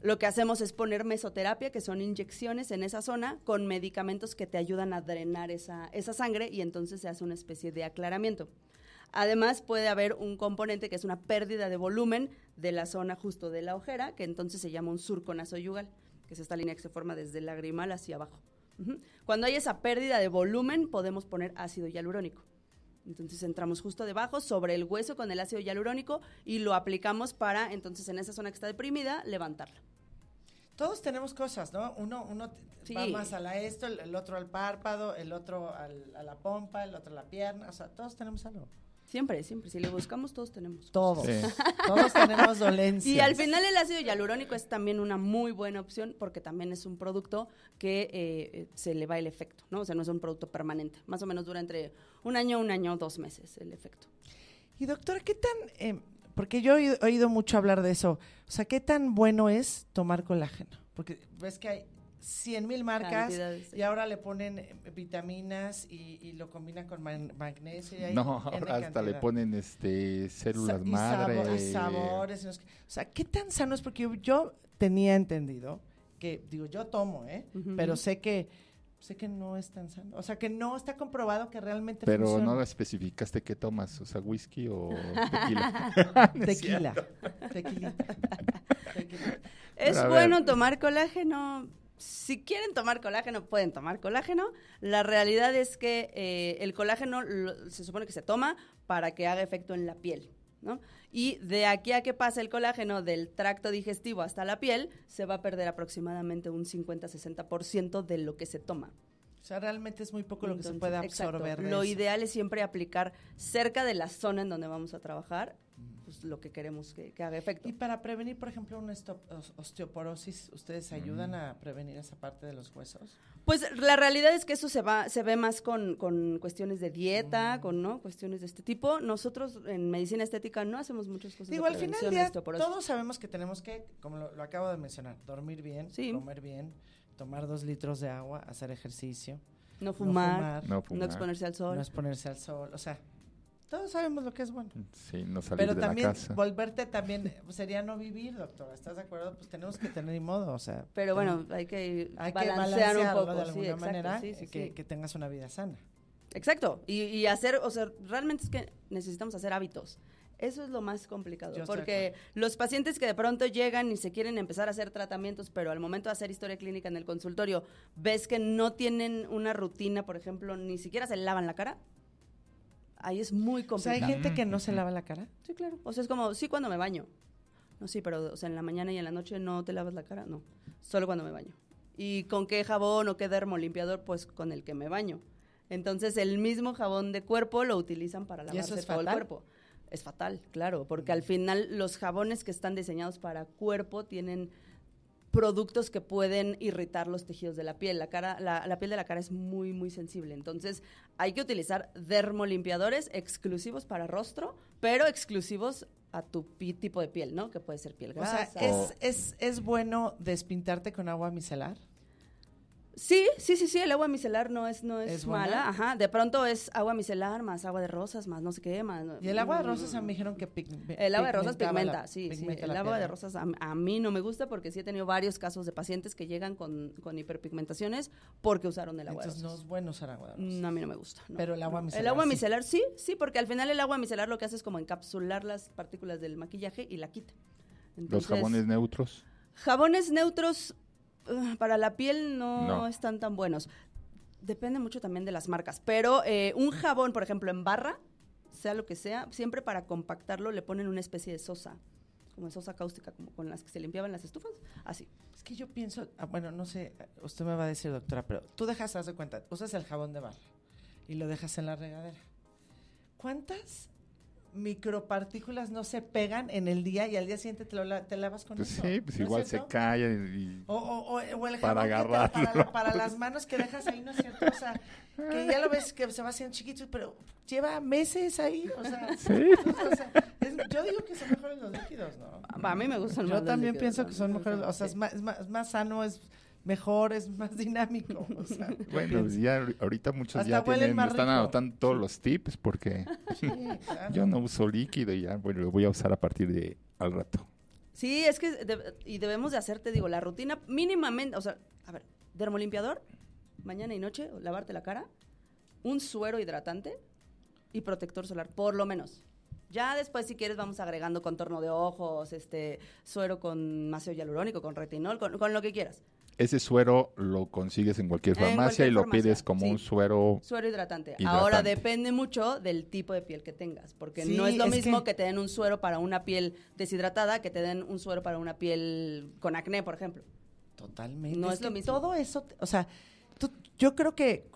Lo que hacemos es poner mesoterapia, que son inyecciones en esa zona, con medicamentos que te ayudan a drenar esa, sangre y entonces se hace una especie de aclaramiento. Además, puede haber un componente que es una pérdida de volumen de la zona justo de la ojera, que entonces se llama un surco nasoyugal, que es esta línea que se forma desde el lagrimal hacia abajo. Cuando hay esa pérdida de volumen, podemos poner ácido hialurónico. Entonces entramos justo debajo sobre el hueso con el ácido hialurónico y lo aplicamos para entonces en esa zona que está deprimida levantarla todos tenemos cosas, ¿no? Uno, uno va más a la esto, el, otro al párpado, el otro al, a la pompa, el otro a la pierna, o sea, todos tenemos algo. Siempre, siempre. Si le buscamos, todos tenemos. Todos. Todos tenemos dolencias. Y al final el ácido hialurónico es también una muy buena opción porque también es un producto que eh, eh, se le va el efecto, ¿no? O sea, no es un producto permanente. Más o menos dura entre un año, un año, dos meses el efecto. Y doctora, ¿qué tan... Em, porque yo he oído mucho hablar de eso. O sea, ¿qué tan bueno es tomar colágeno? Porque ves que hay cien mil marcas y ahora le ponen eh, vitaminas y, lo combinan con magnesio. Y no, hasta le ponen este células madre. y madre. sabores. o sea, ¿qué tan sano es? Porque yo, tenía entendido que, digo, yo tomo, ¿eh? Pero sé que sé que no es tan sano. O sea, que no está comprobado que realmente Pero no especificaste qué tomas, o sea, whisky o tequila. tequila. tequila. Es bueno tomar colágeno. Si quieren tomar colágeno, pueden tomar colágeno. La realidad es que eh, el colágeno se supone que se toma para que haga efecto en la piel. Y de aquí a que pasa el colágeno del tracto digestivo hasta la piel, se va a perder aproximadamente un 50-60% de lo que se toma. O sea, realmente es muy poco lo que se puede absorber. lo ideal es siempre aplicar cerca de la zona en donde vamos a trabajar pues, lo que queremos que, haga efecto. Y para prevenir, por ejemplo, una osteoporosis, ¿ustedes ayudan a prevenir esa parte de los huesos? Pues la realidad es que eso se va, se ve más con, con cuestiones de dieta, mm. con ¿no? cuestiones de este tipo. Nosotros en medicina estética no hacemos muchas cosas. Digo, al final día, todos sabemos que tenemos que, como lo, acabo de mencionar, dormir bien, comer bien, tomar dos litros de agua, hacer ejercicio. no, no, fumar. no exponerse al sol. No exponerse al sol, o sea, todos sabemos lo que es bueno. Sí, no salir Pero de también la casa. volverte también sería no vivir, doctora. ¿Estás de acuerdo? Pues tenemos que tener modo, o sea. Pero bueno, hay que balancear, un poco de alguna manera sí, que, tengas una vida sana. Exacto. Y, hacer, o sea, realmente es que necesitamos hacer hábitos. Eso es lo más complicado, porque los pacientes que de pronto llegan y se quieren empezar a hacer tratamientos, pero al momento de hacer historia clínica en el consultorio, ves que no tienen una rutina, por ejemplo, ni siquiera se lavan la cara, Ahí es muy complicado. O sea, hay gente que no se lava la cara. Sí, claro. O sea, es como, sí, cuando me baño. No, sí, pero o sea, en la mañana y en la noche no te lavas la cara, no. Solo cuando me baño. ¿Y con qué jabón o qué dermolimpiador? Pues con el que me baño. Entonces, el mismo jabón de cuerpo lo utilizan para lavarse todo el cuerpo. Es fatal, claro, porque mm. al final los jabones que están diseñados para cuerpo tienen productos que pueden irritar los tejidos de la piel. La, cara, la, piel de la cara es muy, muy sensible. Entonces, hay que utilizar dermolimpiadores exclusivos para rostro, pero exclusivos a tu tipo de piel, ¿no? Que puede ser piel grasa. O sea, ¿es, es, es bueno despintarte con agua micelar? Sí, sí, sí, sí, el agua micelar no es, no es, mala, ajá. De pronto es agua micelar más agua de rosas más no sé qué más. y el agua de mm. rosas a mí dijeron que pigmenta. El agua de rosas pigmenta, sí, sí. El agua de rosas a, mí no me gusta porque sí he tenido varios casos de pacientes que llegan con, hiperpigmentaciones porque usaron el agua de rosas. no es bueno usar agua de rosas. a mí no me gusta. Pero el agua micelar. El agua micelar sí. sí, porque al final el agua micelar lo que hace es como encapsular las partículas del maquillaje y la quita. Los jabones neutros. Jabones neutros Ah, para la piel no, están tan buenos. Depende mucho también de las marcas, pero eh, un jabón, por ejemplo, en barra, sea lo que sea, siempre para compactarlo le ponen una especie de sosa, como sosa cáustica, como con las que se limpiaban las estufas, así. Es que yo pienso, ah, bueno, no sé, ah, usted me va a decir, doctora, pero tú dejas, haz de cuenta, usas el jabón de barra y lo dejas en la regadera. ¿Cuántas micropartículas no se pegan en el día y al día siguiente te, te lavas con pues eso. Sí, pues igual se callan y, o, o, o para agarrar para, las manos que dejas ahí, ¿no es cierto? O sea, que ya lo ves que se va haciendo chiquito, pero lleva meses ahí, o sea. Sí. yo digo que son mejores los líquidos, ¿no? A mí me gustan los líquidos. Yo también pienso que son mejores, o sea, es, más, más sano, es mejor, es más dinámico. bueno, pues ya ahorita muchos ya tienen, están anotando todos los tips porque yo no uso líquido y ya, bueno, lo voy a usar a partir de al rato. Sí, es que, y debemos de hacerte, digo, la rutina mínimamente, o sea, a ver, dermolimpiador, mañana y noche, lavarte la cara, un suero hidratante y protector solar, por lo menos. Ya después, si quieres, vamos agregando contorno de ojos, este suero con ácido hialurónico, con retinol, con, lo que quieras. Ese suero lo consigues en cualquier farmacia y lo pides como un suero. Suero hidratante. Ahora depende mucho del tipo de piel que tengas, porque no es lo mismo que... te den un suero para una piel deshidratada que te den un suero para una piel con acné, por ejemplo. Totalmente. No es, lo mismo. Todo eso, o sea, yo creo que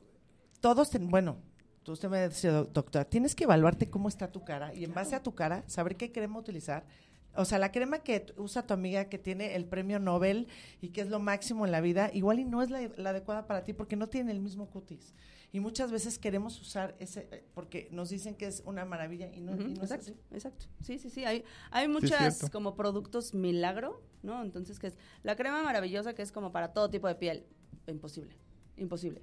todos, bueno, tú usted me decía, doctora, tienes que evaluarte cómo está tu cara y en base a tu cara saber qué crema utilizar o sea, la crema que usa tu amiga que tiene el premio Nobel y que es lo máximo en la vida, igual y no es la, adecuada para ti porque no tiene el mismo cutis. Y muchas veces queremos usar ese, eh, porque nos dicen que es una maravilla y no, no exacto, es Exacto, sí, sí, sí. Hay, hay muchas como productos milagro, ¿no? Entonces, que es la crema maravillosa que es como para todo tipo de piel, imposible, imposible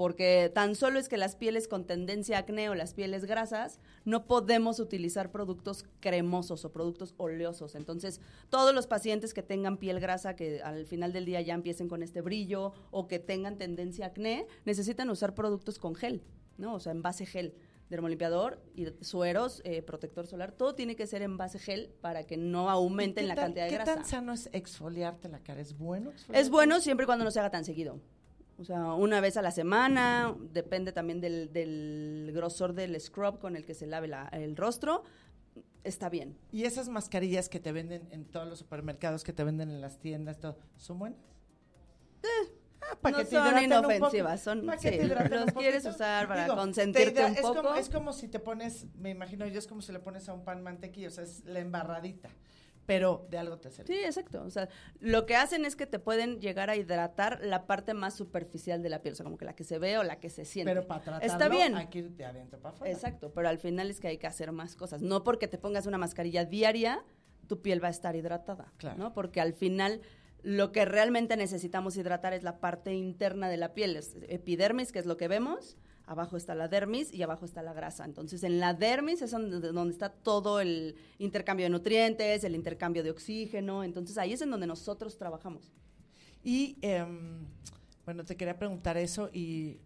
porque tan solo es que las pieles con tendencia a acné o las pieles grasas, no podemos utilizar productos cremosos o productos oleosos. Entonces, todos los pacientes que tengan piel grasa, que al final del día ya empiecen con este brillo o que tengan tendencia a acné, necesitan usar productos con gel, ¿no? O sea, en base gel dermolimpiador y sueros, eh, protector solar, todo tiene que ser en base gel para que no aumenten la cantidad de grasa. ¿Qué tan sano es exfoliarte la cara? ¿Es bueno? Es bueno siempre y cuando no se haga tan seguido. O sea, una vez a la semana, depende también del, grosor del scrub con el que se lave el rostro, está bien. ¿Y esas mascarillas que te venden en todos los supermercados, que te venden en las tiendas, todo, son buenas? Eh, ah, no son inofensivas, son sí, los quieres usar para consentirte un poco. es como si te pones, me imagino yo, es como si le pones a un pan mantequilla, o sea, es la embarradita pero de algo te sirve. Sí, exacto. O sea, lo que hacen es que te pueden llegar a hidratar la parte más superficial de la piel, o sea, como que la que se ve o la que se siente. Pero para tratarlo Está bien. ir de adentro para afuera. Exacto, pero al final es que hay que hacer más cosas. No porque te pongas una mascarilla diaria, tu piel va a estar hidratada, claro. Porque al final lo que realmente necesitamos hidratar es la parte interna de la piel, es epidermis, que es lo que vemos, abajo está la dermis y abajo está la grasa. Entonces, en la dermis es donde, está todo el intercambio de nutrientes, el intercambio de oxígeno. Entonces, ahí es en donde nosotros trabajamos. Y, em, bueno, te quería preguntar eso y,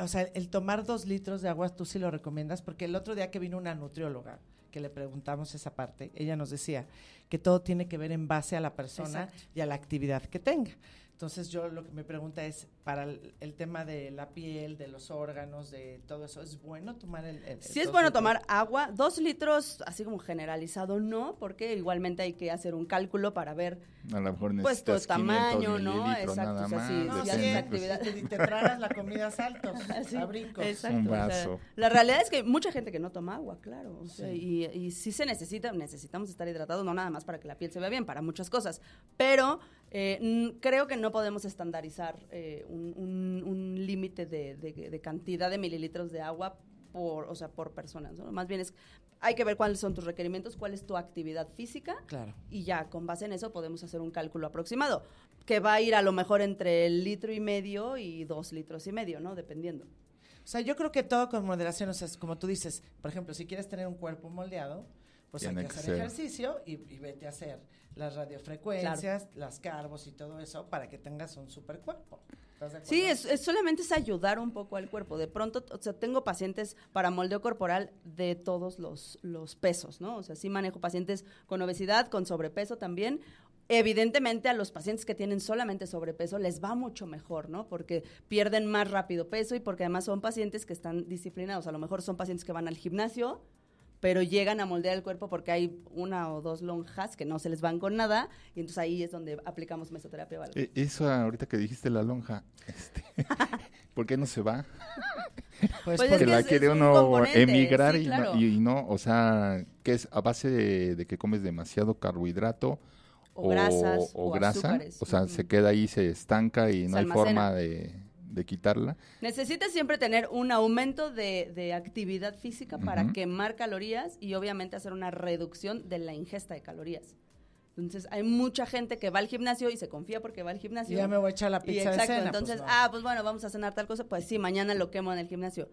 o sea, el tomar dos litros de agua, ¿tú sí lo recomiendas? Porque el otro día que vino una nutrióloga, que le preguntamos esa parte, ella nos decía que todo tiene que ver en base a la persona y a la actividad que tenga. Entonces yo lo que me pregunta es, para el, tema de la piel, de los órganos, de todo eso, ¿es bueno tomar el... sí, es bueno tomar agua. Dos litros, así como generalizado, no, porque igualmente hay que hacer un cálculo para ver... A lo mejor Pues tu tamaño, ¿no? Exacto, actividad... si te tragas la comida a saltos, a brincos. Exacto, la realidad es que hay mucha gente que no toma agua, claro. Y, y sí se necesita, necesitamos estar hidratados, no nada más para que la piel se vea bien, para muchas cosas. Pero eh, creo que no podemos estandarizar eh, un, límite de, cantidad de mililitros de agua por, o sea, por personas. Más bien es, hay que ver cuáles son tus requerimientos, cuál es tu actividad física. Claro. Y ya, con base en eso podemos hacer un cálculo aproximado, que va a ir a lo mejor entre el litro y medio y dos litros y medio, ¿no? Dependiendo. O sea, yo creo que todo con moderación, o sea, como tú dices, por ejemplo, si quieres tener un cuerpo moldeado, pues hay que, hacer ejercicio y vete a hacer las radiofrecuencias, las carbos y todo eso para que tengas un super cuerpo. Sí, es, es, solamente es ayudar un poco al cuerpo. De pronto, o sea, tengo pacientes para moldeo corporal de todos los, los pesos, ¿no? O sea, sí manejo pacientes con obesidad, con sobrepeso también. Evidentemente a los pacientes que tienen solamente sobrepeso les va mucho mejor, ¿no? Porque pierden más rápido peso y porque además son pacientes que están disciplinados. A lo mejor son pacientes que van al gimnasio, pero llegan a moldear el cuerpo porque hay una o dos lonjas que no se les van con nada, y entonces ahí es donde aplicamos mesoterapia. Eh, eso ahorita que dijiste la lonja, este, ¿por qué no se va? Pues, porque pues la quiere uno emigrar y, no, o sea, que es a base de, que comes demasiado carbohidrato o, grasas o, grasa, o sea, se queda ahí, se estanca y no hay forma de de quitarla. Necesitas siempre tener un aumento de, actividad física para quemar calorías y obviamente hacer una reducción de la ingesta de calorías. Entonces hay mucha gente que va al gimnasio y se confía porque va al gimnasio. Ya me voy a echar la pizza de cena, pues, Entonces, ah, pues bueno, vamos a cenar tal cosa, pues sí, mañana lo quemo en el gimnasio.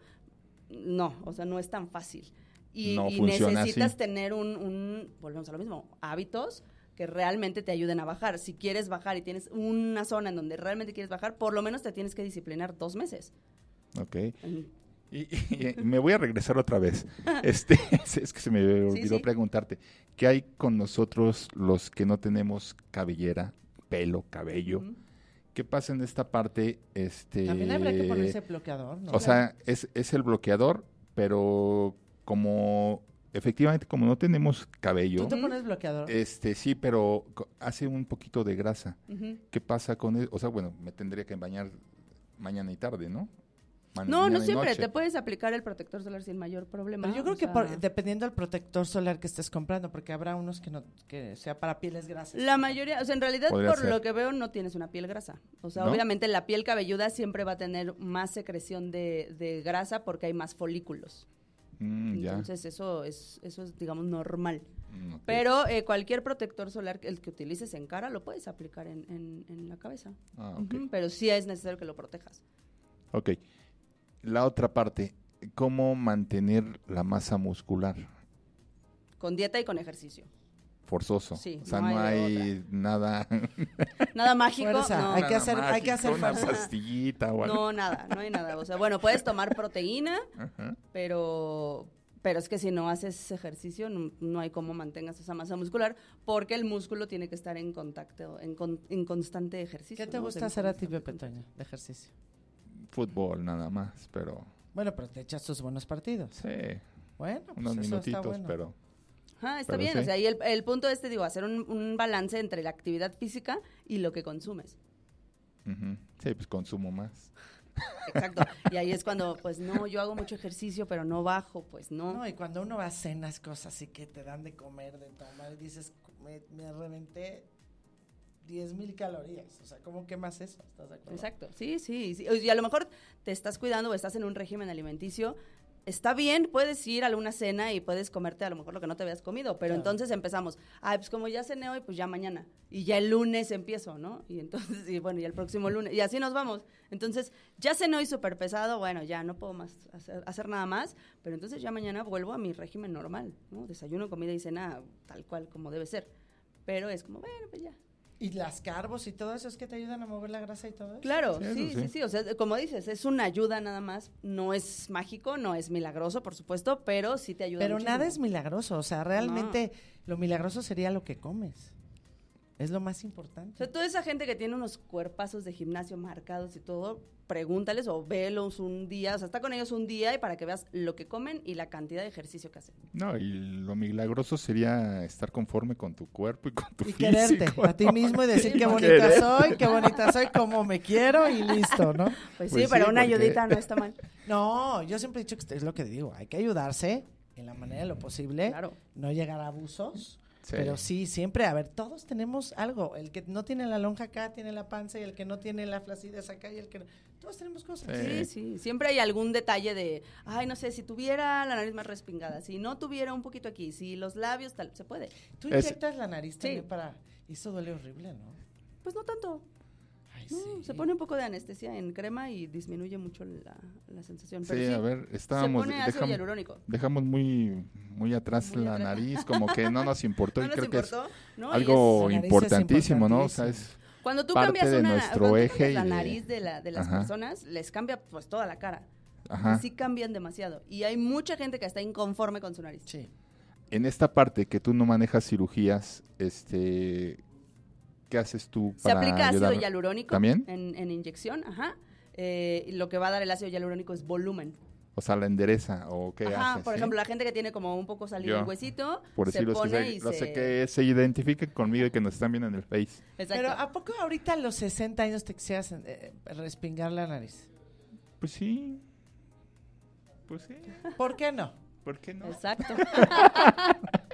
No, o sea, no es tan fácil. Y, y necesitas tener un, un, volvemos a lo mismo, hábitos que realmente te ayuden a bajar. Si quieres bajar y tienes una zona en donde realmente quieres bajar, por lo menos te tienes que disciplinar dos meses. Ok. y, me voy a regresar otra vez. Este, es que se me olvidó preguntarte, ¿qué hay con nosotros los que no tenemos cabellera, pelo, cabello? ¿Qué pasa en esta parte? Este, También habrá que ponerse bloqueador, ¿no? O sea, es, es el bloqueador, pero como Efectivamente, como no tenemos cabello. bloqueador? Este, sí, pero hace un poquito de grasa. ¿Qué pasa con eso? O sea, bueno, me tendría que bañar mañana y tarde, ¿no? no, no siempre. Te puedes aplicar el protector solar sin mayor problema. yo creo que dependiendo del protector solar que estés comprando, porque habrá unos que no que sea para pieles grasas. La mayoría, o sea, en realidad por lo que veo no tienes una piel grasa. O sea, obviamente la piel cabelluda siempre va a tener más secreción de, de grasa porque hay más folículos. Mm, Entonces eso es, eso es, digamos, normal. Mm, pero eh, cualquier protector solar, el que utilices en cara, lo puedes aplicar en, en, la cabeza. Ah, pero sí es necesario que lo protejas. Ok. La otra parte, ¿cómo mantener la masa muscular? Con dieta y con ejercicio forzoso. o sea, no, hay, nada. Nada mágico. hay, que hacer, hay que hacer una o No, nada, no hay nada. O sea, bueno, puedes tomar proteína, pero pero es que si no haces ejercicio no, hay cómo mantengas esa masa muscular porque el músculo tiene que estar en contacto, en, constante ejercicio. ¿Qué te gusta hacer a ti, de ejercicio? Fútbol nada más, pero... Bueno, pero te echas tus buenos partidos. Sí. Bueno, pues unos minutitos, pero está bien. O sea, y el, el, punto este, digo, hacer un, un, balance entre la actividad física y lo que consumes. Sí, pues consumo más. Exacto. Y ahí es cuando, pues no, yo hago mucho ejercicio, pero no bajo, pues no. No, y cuando uno va a cenas, cosas así que te dan de comer, de tomar, dices, me, reventé 10 mil calorías. O sea, ¿cómo quemas eso? ¿Estás de Exacto. Sí, sí, sí. Y a lo mejor te estás cuidando o estás en un régimen alimenticio está bien, puedes ir a una cena y puedes comerte a lo mejor lo que no te habías comido, pero entonces empezamos, ah, pues como ya cené hoy, pues ya mañana, y ya el lunes empiezo, ¿no? Y entonces, y bueno, y el próximo lunes, y así nos vamos. Entonces, ya cené hoy súper pesado, bueno, ya no puedo más hacer, hacer, nada más, pero entonces ya mañana vuelvo a mi régimen normal, ¿no? Desayuno, comida y cena tal cual como debe ser. Pero es como, bueno, pues ya, y las carbos y todo eso es que te ayudan a mover la grasa y todo eso. Claro, sí, sí, sí, O sea, como dices, es una ayuda nada más. No es mágico, no es milagroso, por supuesto, pero sí te ayuda. Pero nada es milagroso. O sea, realmente lo milagroso sería lo que comes. Es lo más importante. O sea, toda esa gente que tiene unos cuerpazos de gimnasio marcados y todo, pregúntales o velos un día, o sea, está con ellos un día y para que veas lo que comen y la cantidad de ejercicio que hacen. No, y lo milagroso sería estar conforme con tu cuerpo y con tu y físico, quererte a ti mismo y decir qué bonita soy, qué bonita soy, cómo me quiero y listo, ¿no? Pues, sí, pues pero una ayudita no está mal. No, yo siempre he dicho que es lo que digo, hay que ayudarse en la manera de lo posible, claro. no llegar a abusos pero sí, siempre, a ver, todos tenemos algo. El que no tiene la lonja acá tiene la panza y el que no tiene la flacidez acá y el que no. Todos tenemos cosas. Sí, sí, siempre hay algún detalle de, ay, no sé, si tuviera la nariz más respingada, si no tuviera un poquito aquí, si los labios tal, se puede. Tú la nariz también para... y Eso duele horrible, ¿no? Pues no tanto se pone un poco de anestesia en crema y disminuye mucho la, sensación. sí, a ver, estábamos. dejamos muy, muy atrás la nariz, como que no nos importó y creo que es algo importantísimo, ¿no? O es cuando tú parte cambias una, de nuestro eje la nariz de, la, de las personas, les cambia pues toda la cara. Ajá. Y sí cambian demasiado. Y hay mucha gente que está inconforme con su nariz. Sí. En esta parte que tú no manejas cirugías, este, ¿qué haces tú? Se aplica ácido hialurónico ¿También? En, inyección, ajá. Eh, lo que va a dar el ácido hialurónico es volumen. O sea, la endereza o qué Ajá, por ejemplo, la gente que tiene como un poco salido el huesito, por se pone que se, y se... conmigo y que nos están viendo en el Face. Pero ¿a poco ahorita a los 60 años te quisieras eh, respingar la nariz? Pues sí. Pues sí. ¿Por qué no? ¿Por qué no? Exacto.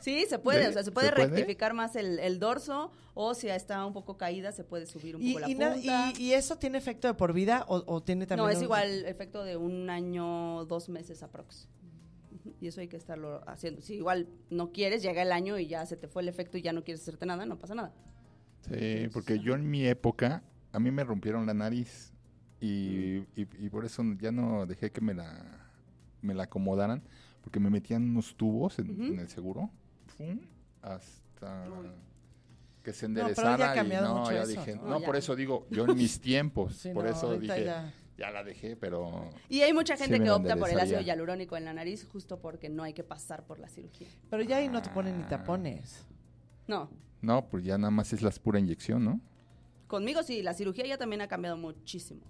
Sí, se puede, o sea, se puede rectificar más el, dorso o si está un poco caída se puede subir un poco la punta. Y, eso tiene efecto de por vida o, tiene también...? No, es igual efecto de un año, dos meses aprox. Y eso hay que estarlo haciendo. Si igual no quieres, llega el año y ya se te fue el efecto y ya no quieres hacerte nada, no pasa nada. Sí, porque yo en mi época, a mí me rompieron la nariz y, mm. y por eso ya no dejé que me la, me la acomodaran porque me metían unos tubos en, el seguro, hasta que se enderezara no, y no, ya dije, no, por eso digo, yo en mis tiempos, por eso dije, ya. la dejé, pero... Y hay mucha gente que opta por el ácido hialurónico en la nariz justo porque no hay que pasar por la cirugía. Pero ya ahí no te ponen ni ah. tapones. No. No, pues ya nada más es la pura inyección, ¿no? Conmigo sí, la cirugía ya también ha cambiado muchísimo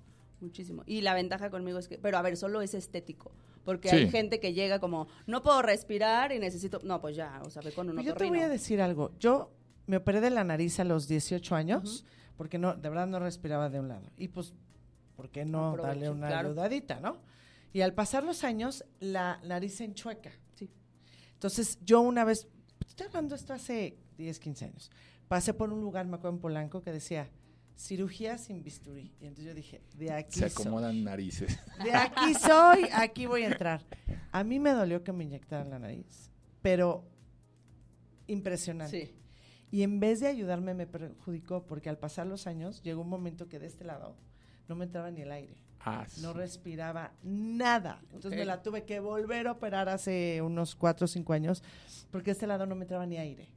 muchísimo. Y la ventaja conmigo es que, pero a ver, solo es estético. Porque hay gente que llega como, no puedo respirar y necesito. No, pues ya, o sea, ve con un Yo te voy a decir algo. Yo me operé de la nariz a los 18 años porque no, de verdad no respiraba de un lado. Y pues, ¿por qué no darle una claro. no? Y al pasar los años, la nariz se enchueca. Sí. Entonces, yo una vez, estoy hablando esto hace 10, 15 años, pasé por un lugar, me acuerdo en Polanco, que decía, cirugía sin bisturí. Y entonces yo dije, de aquí Se acomodan narices. De aquí soy, aquí voy a entrar. A mí me dolió que me inyectaran la nariz, pero impresionante. Sí. Y en vez de ayudarme me perjudicó porque al pasar los años llegó un momento que de este lado no me entraba ni el aire. Ah, No respiraba nada. Entonces me la tuve que volver a operar hace unos cuatro o cinco años porque de este lado no me entraba ni aire.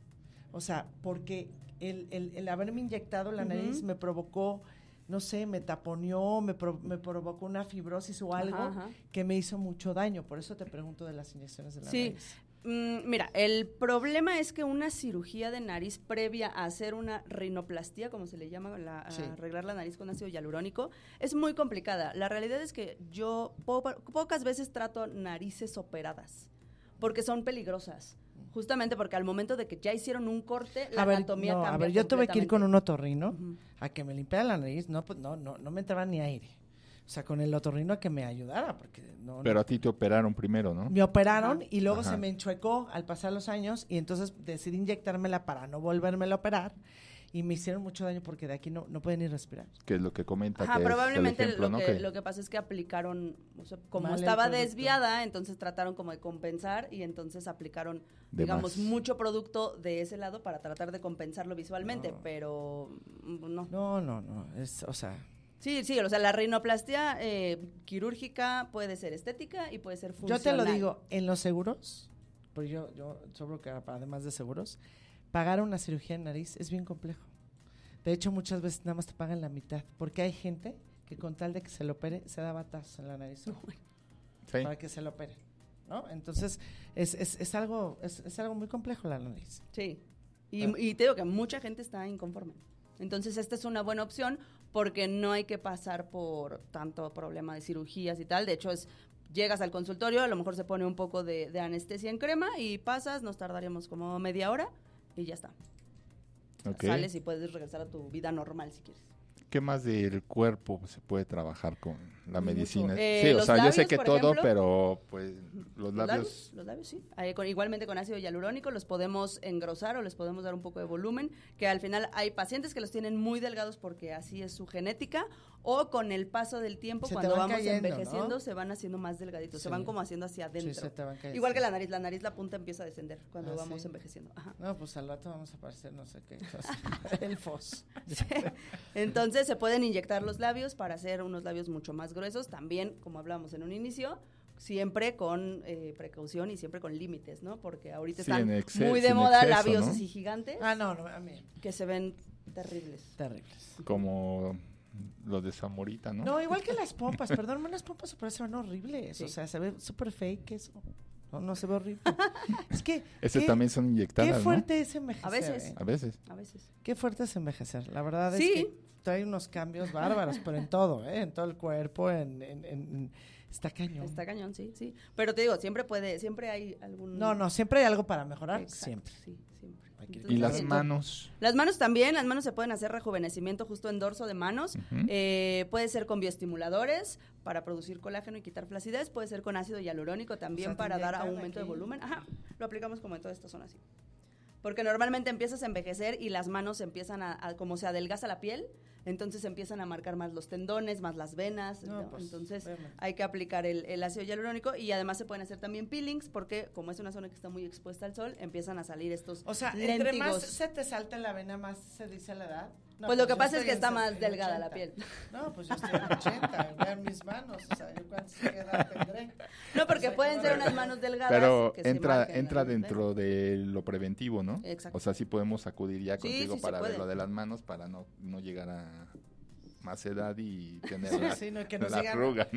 O sea, porque el, el, haberme inyectado la nariz me provocó no sé, me taponeó, me, me provocó una fibrosis o algo que me hizo mucho daño. Por eso te pregunto de las inyecciones de la nariz. Sí, mm, mira, el problema es que una cirugía de nariz previa a hacer una rinoplastía, como se le llama, la, arreglar la nariz con ácido hialurónico, es muy complicada. La realidad es que yo pocas veces trato narices operadas porque son peligrosas Justamente porque al momento de que ya hicieron un corte, la anatomía no, A ver, yo tuve que ir con un otorrino a que me limpiara la nariz, no, pues no, no, me entraba ni aire. O sea, con el otorrino a que me ayudara, porque no... Pero a ti te operaron primero, ¿no? Me operaron y luego se me enchuecó al pasar los años y entonces decidí inyectármela para no volverme a operar y me hicieron mucho daño porque de aquí no, no pueden ni respirar. Que es lo que comenta. Ajá, probablemente es el lo, que, lo, que, pasa es que aplicaron, como estaba desviada, entonces trataron como de compensar y entonces aplicaron, digamos, mucho producto de ese lado para tratar de compensarlo visualmente, pero mm, no. No, no, no, es, o sea... Sí, sí, o sea, la rinoplastia eh, quirúrgica puede ser estética y puede ser funcional. Yo te lo digo, en los seguros, porque yo, yo sobro que además de seguros, pagar una cirugía de nariz es bien complejo. De hecho, muchas veces nada más te pagan la mitad, porque hay gente que con tal de que se lo opere, se da batazos en la nariz para que se lo opere. ¿no? Entonces, es, algo, es, algo muy complejo la nariz. Sí, ah. y, te digo que mucha gente está inconforme. Entonces, esta es una buena opción porque no hay que pasar por tanto problema de cirugías y tal. De hecho, es llegas al consultorio, a lo mejor se pone un poco de, de, anestesia en crema y pasas, nos tardaríamos como media hora y ya está. Sales y puedes regresar a tu vida normal si quieres. ¿Qué más del cuerpo se puede trabajar con? la medicina. Eh, sí, o sea, yo sé que todo, pero pues los, labios... Los labios, sí. igualmente con ácido hialurónico los podemos engrosar o les podemos dar un poco de volumen, que al final hay pacientes que los tienen muy delgados porque así es su genética, o con el paso del tiempo, cuando vamos envejeciendo, se van haciendo más delgaditos, se van como haciendo hacia adentro. Igual que la nariz, la nariz, la punta empieza a descender cuando ah, vamos envejeciendo. Ajá. No, pues al rato vamos a parecer no sé qué. el fos. Entonces se pueden inyectar los labios para hacer unos labios mucho más gruesos, también, como hablábamos en un inicio, siempre con eh, precaución y siempre con límites, ¿no? Porque ahorita están muy de moda labios así gigantes. Ah, no, a mí. Que se ven terribles. Terribles. Como los de Zamorita, ¿no? No, igual que las pompas, perdón, las pompas se parecen horribles, o sea, se ven súper fake eso. No, se ve horrible. es que. Ese también son inyectadas. Qué fuerte es envejecer. A veces. A veces. A veces. Qué fuerte es envejecer. La verdad es que trae unos cambios bárbaros, pero en todo, ¿eh? En todo el cuerpo, en, en, Está cañón. Está cañón, sí, sí. Pero te digo, siempre puede, siempre hay algún... No, no, siempre hay algo para mejorar. siempre. Sí, siempre y las manos. Las manos también, las manos se pueden hacer rejuvenecimiento justo en dorso de manos. Eh, puede ser con bioestimuladores para producir colágeno y quitar flacidez. Puede ser con ácido hialurónico también para dar aumento de volumen. Ajá, lo aplicamos como en toda esta zona así. Porque normalmente empiezas a envejecer y las manos empiezan a como se adelgaza la piel, entonces empiezan a marcar más los tendones, más las venas, pues, entonces hay que aplicar el, ácido hialurónico y además se pueden hacer también peelings porque como es una zona que está muy expuesta al sol, empiezan a salir estos O sea, entre más se te salta la vena, más se dice la edad pues, lo pues que pasa es que está más delgada la piel. No, pues yo estoy en 80, vean mis manos, o sea, yo cuántas edad tendré. No, porque pues pueden ser unas manos delgadas. Pero que entra, entra dentro de lo preventivo, ¿no? Exacto. O sea, sí podemos acudir ya contigo para ver lo de las manos, para no, no llegar a más edad y tener sí, la, que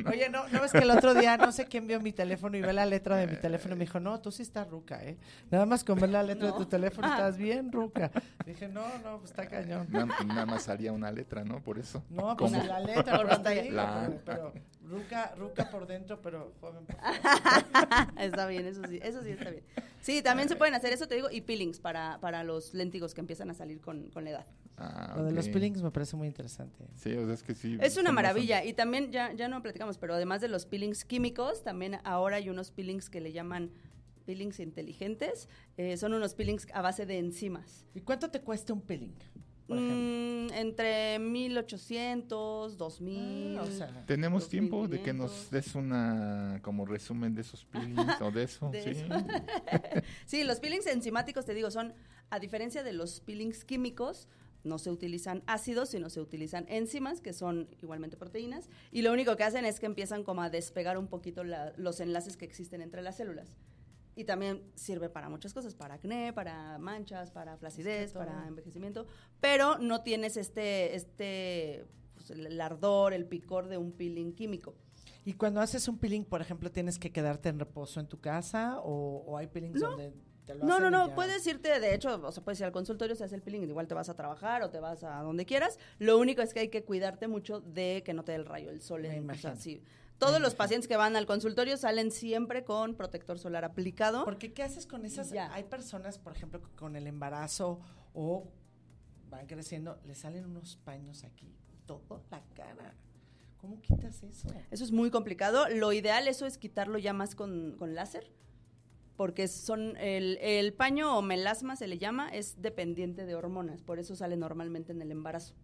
Oye, no, no es que el otro día no sé quién vio mi teléfono y ve la letra de mi eh. teléfono y me dijo, no, tú sí estás ruca, ¿eh? Nada más con ver la letra de tu teléfono ah. estás bien ruca. Dije, no, no, pues está cañón. nada más haría una letra, ¿no? Por eso. No, pues la letra, por está ahí. Pero, ruca, ruca por dentro, pero joven. está bien, eso sí, eso sí está bien. Sí, también se pueden hacer eso, te digo, y peelings para, para los lentigos que empiezan a salir con, con la edad. Ah, Lo de los peelings me parece muy interesante. Sí, o sea, es que sí. Es una maravilla. Y también, ya, ya no platicamos, pero además de los peelings químicos, también ahora hay unos peelings que le llaman peelings inteligentes. Eh, son unos peelings a base de enzimas. ¿Y cuánto te cuesta un peeling? Mm, entre 1800, 2000. Ah, o Tenemos tiempo de que nos des una como resumen de esos peelings o de Eso. sí, los peelings enzimáticos, te digo, son, a diferencia de los peelings químicos, no se utilizan ácidos, sino se utilizan enzimas, que son igualmente proteínas, y lo único que hacen es que empiezan como a despegar un poquito los enlaces que existen entre las células. Y también sirve para muchas cosas, para acné, para manchas, para flacidez, para envejecimiento, pero no tienes este, este pues, el ardor, el picor de un peeling químico. Y cuando haces un peeling, por ejemplo, ¿tienes que quedarte en reposo en tu casa o, hay peelings donde no, no, no, puedes irte, de hecho, o sea, puedes ir al consultorio, se hace el peeling, igual te vas a trabajar o te vas a donde quieras. Lo único es que hay que cuidarte mucho de que no te dé el rayo, el sol. en, o sea, sí. Todos los pacientes que van al consultorio salen siempre con protector solar aplicado. Porque ¿qué haces con esas? Hay personas, por ejemplo, con el embarazo o van creciendo, le salen unos paños aquí, toda la cara. ¿Cómo quitas eso? Eso es muy complicado. Lo ideal eso es quitarlo ya más con láser porque son el, el, paño o melasma se le llama, es dependiente de hormonas, por eso sale normalmente en el embarazo.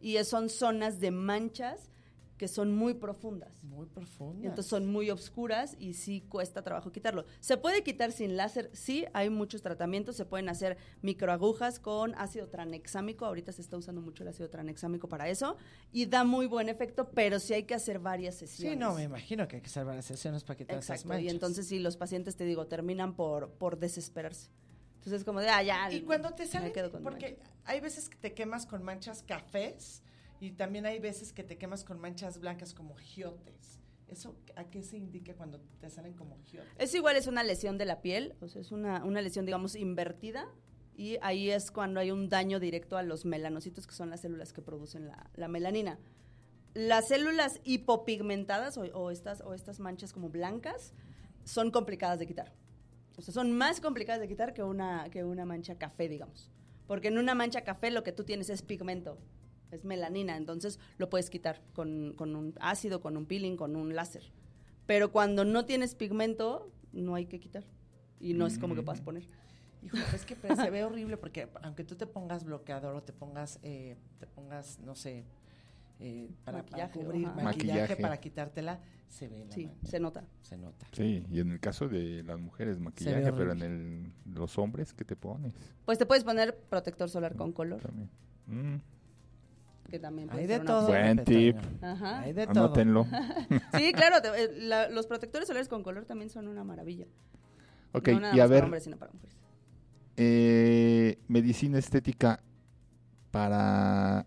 Y son zonas de manchas que son muy profundas. Muy profundas. entonces son muy oscuras y sí cuesta trabajo quitarlo. Se puede quitar sin láser, sí, hay muchos tratamientos, se pueden hacer microagujas con ácido tranexámico, ahorita se está usando mucho el ácido tranexámico para eso y da muy buen efecto, pero sí hay que hacer varias sesiones. Sí, no, me imagino que hay que hacer varias sesiones para quitar esas manchas. y entonces sí, los pacientes, te digo, terminan por, por desesperarse. Entonces es como de, ah, ya. Y cuando te salen, porque hay veces que te quemas con manchas cafés y también hay veces que te quemas con manchas blancas como giotes. ¿Eso a qué se indica cuando te salen como giotes? Es igual, es una lesión de la piel, o sea, es una, lesión, digamos, invertida. Y ahí es cuando hay un daño directo a los melanocitos, que son las células que producen la, melanina. Las células hipopigmentadas o, estas, o estas manchas como blancas son complicadas de quitar. O sea, son más complicadas de quitar que una, que una mancha café, digamos. Porque en una mancha café lo que tú tienes es pigmento es melanina, entonces lo puedes quitar con, un ácido, con un peeling, con un láser. Pero cuando no tienes pigmento, no hay que quitar. Y no es como que mm. puedas poner. Hijo, pues es que se ve horrible porque aunque tú te pongas bloqueador o te pongas, eh, te pongas, no sé, eh, para, maquillaje, para, cubrir maquillaje, para quitártela, se ve Sí, se nota. Se nota. Sí, y en el caso de las mujeres, maquillaje, pero en los hombres, ¿qué te pones? Pues te puedes poner protector solar con color. También. Mm que también Hay de todo. Buen tip. Ajá. Hay de todo. Anótenlo. Sí, claro, eh, los protectores solares con color también son una maravilla. Ok, y a ver, eh, medicina estética para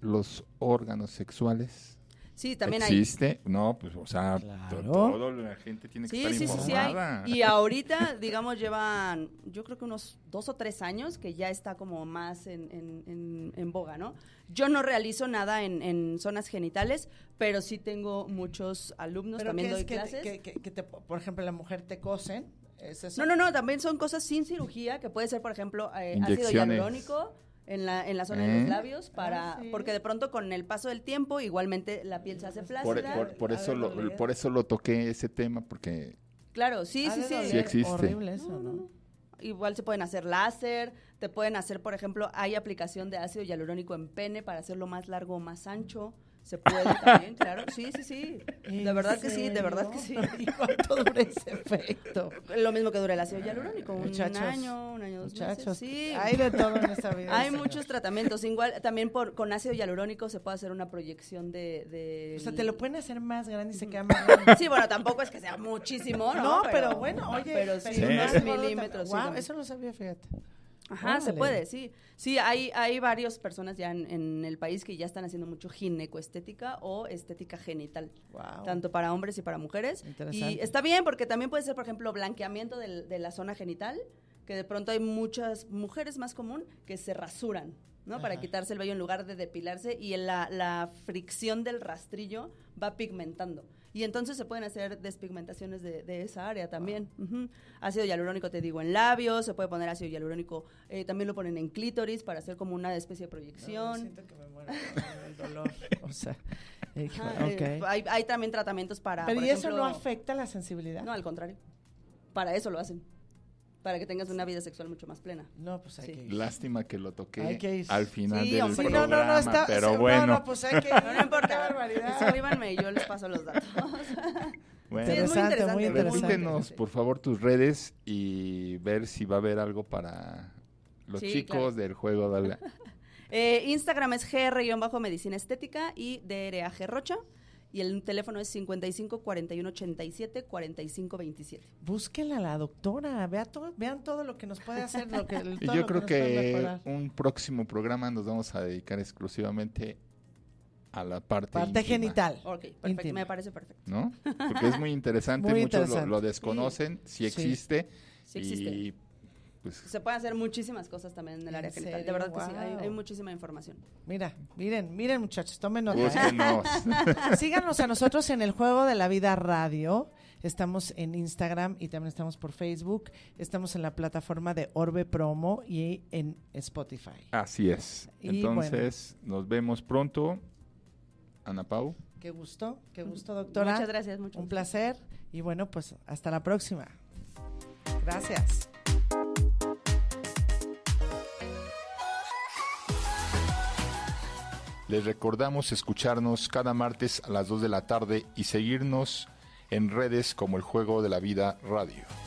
los órganos sexuales. Sí, también ¿Existe? hay. ¿Existe? No, pues, o sea, todo, la gente tiene que sí, estar sí, informada. Sí, sí, hay. Y ahorita, digamos, llevan, yo creo que unos dos o tres años que ya está como más en, en, en, boga, ¿no? Yo no realizo nada en, zonas genitales, pero sí tengo muchos alumnos, también doy que clases. que, que por ejemplo, la mujer te cosen, no, no, no, también son cosas sin cirugía, que puede ser, por ejemplo, eh, ácido hialurónico en la, en la zona de los ¿Eh? labios para ah, porque de pronto con el paso del tiempo igualmente la piel se hace flácida. Por, eso lo, por eso lo toqué ese tema porque Claro, sí, sí, sí. Es Horrible eso, Igual se pueden hacer láser, te pueden hacer, por ejemplo, hay aplicación de ácido hialurónico en pene para hacerlo más largo o más ancho. Se puede también, claro. Sí, sí, sí. De verdad que sí, de verdad que sí. cuánto dura ese efecto? Lo mismo que dura el ácido hialurónico, un año, un año, dos muchachos, Sí. Hay de todo en esta vida. Hay muchos tratamientos. Igual, también por, con ácido hialurónico se puede hacer una proyección de, de... O sea, te lo pueden hacer más grande y se queda más Sí, bueno, tampoco es que sea muchísimo, ¿no? No, pero, bueno, oye. Pero sí, milímetros. eso no sabía, fíjate. Ajá, se puede, sí. Sí, hay, hay varias personas ya en, el país que ya están haciendo mucho ginecoestética o estética genital. Tanto para hombres y para mujeres. Y está bien porque también puede ser, por ejemplo, blanqueamiento de, la zona genital, que de pronto hay muchas mujeres más común que se rasuran. ¿no? Para quitarse el vello en lugar de depilarse y la, la, fricción del rastrillo va pigmentando. Y entonces se pueden hacer despigmentaciones de, esa área también. Ácido hialurónico, te digo, en labios, se puede poner ácido hialurónico, eh, también lo ponen en clítoris para hacer como una especie de proyección. siento que me muero el dolor. o sea, eh, eh, hay, hay, también tratamientos para... Pero ¿y eso no afecta la sensibilidad? No, al contrario. Para eso lo hacen para que tengas una vida sexual mucho más plena. No, pues hay que Lástima que lo toqué hay que ir. al final del Sí programa, no, no, no, está, pero bueno. No, no, pues hay que ir. no importa, barbaridad. Escríbanme y yo les paso los datos. Bueno, sí, es muy interesante. Muy interesante. Repítenos, por favor, tus redes y ver si va a haber algo para los chicos del juego. Eh, Instagram es gr-medicina estética y drag rocha y el teléfono es 55 41 87 45 27. Búsquenla la doctora, vea vean todo lo que nos puede hacer. Lo que, yo creo que, un próximo programa nos vamos a dedicar exclusivamente a la parte, parte genital. Ok, perfecto, me parece perfecto. ¿No? Porque es muy interesante, muchos Lo, desconocen, si existe. Sí. existe. Pues. Se pueden hacer muchísimas cosas también en el área De verdad que sí, hay, muchísima información. Mira, miren, miren muchachos, tomen nota. Pues Síganos a nosotros en el Juego de la Vida Radio. Estamos en Instagram y también estamos por Facebook. Estamos en la plataforma de Orbe Promo y en Spotify. Así es. Entonces, nos vemos pronto. Ana Pau. Qué gusto, qué gusto, doctora. Muchas gracias, mucho Un placer. Y bueno, pues hasta la próxima. Gracias. Les recordamos escucharnos cada martes a las 2 de la tarde y seguirnos en redes como el Juego de la Vida Radio.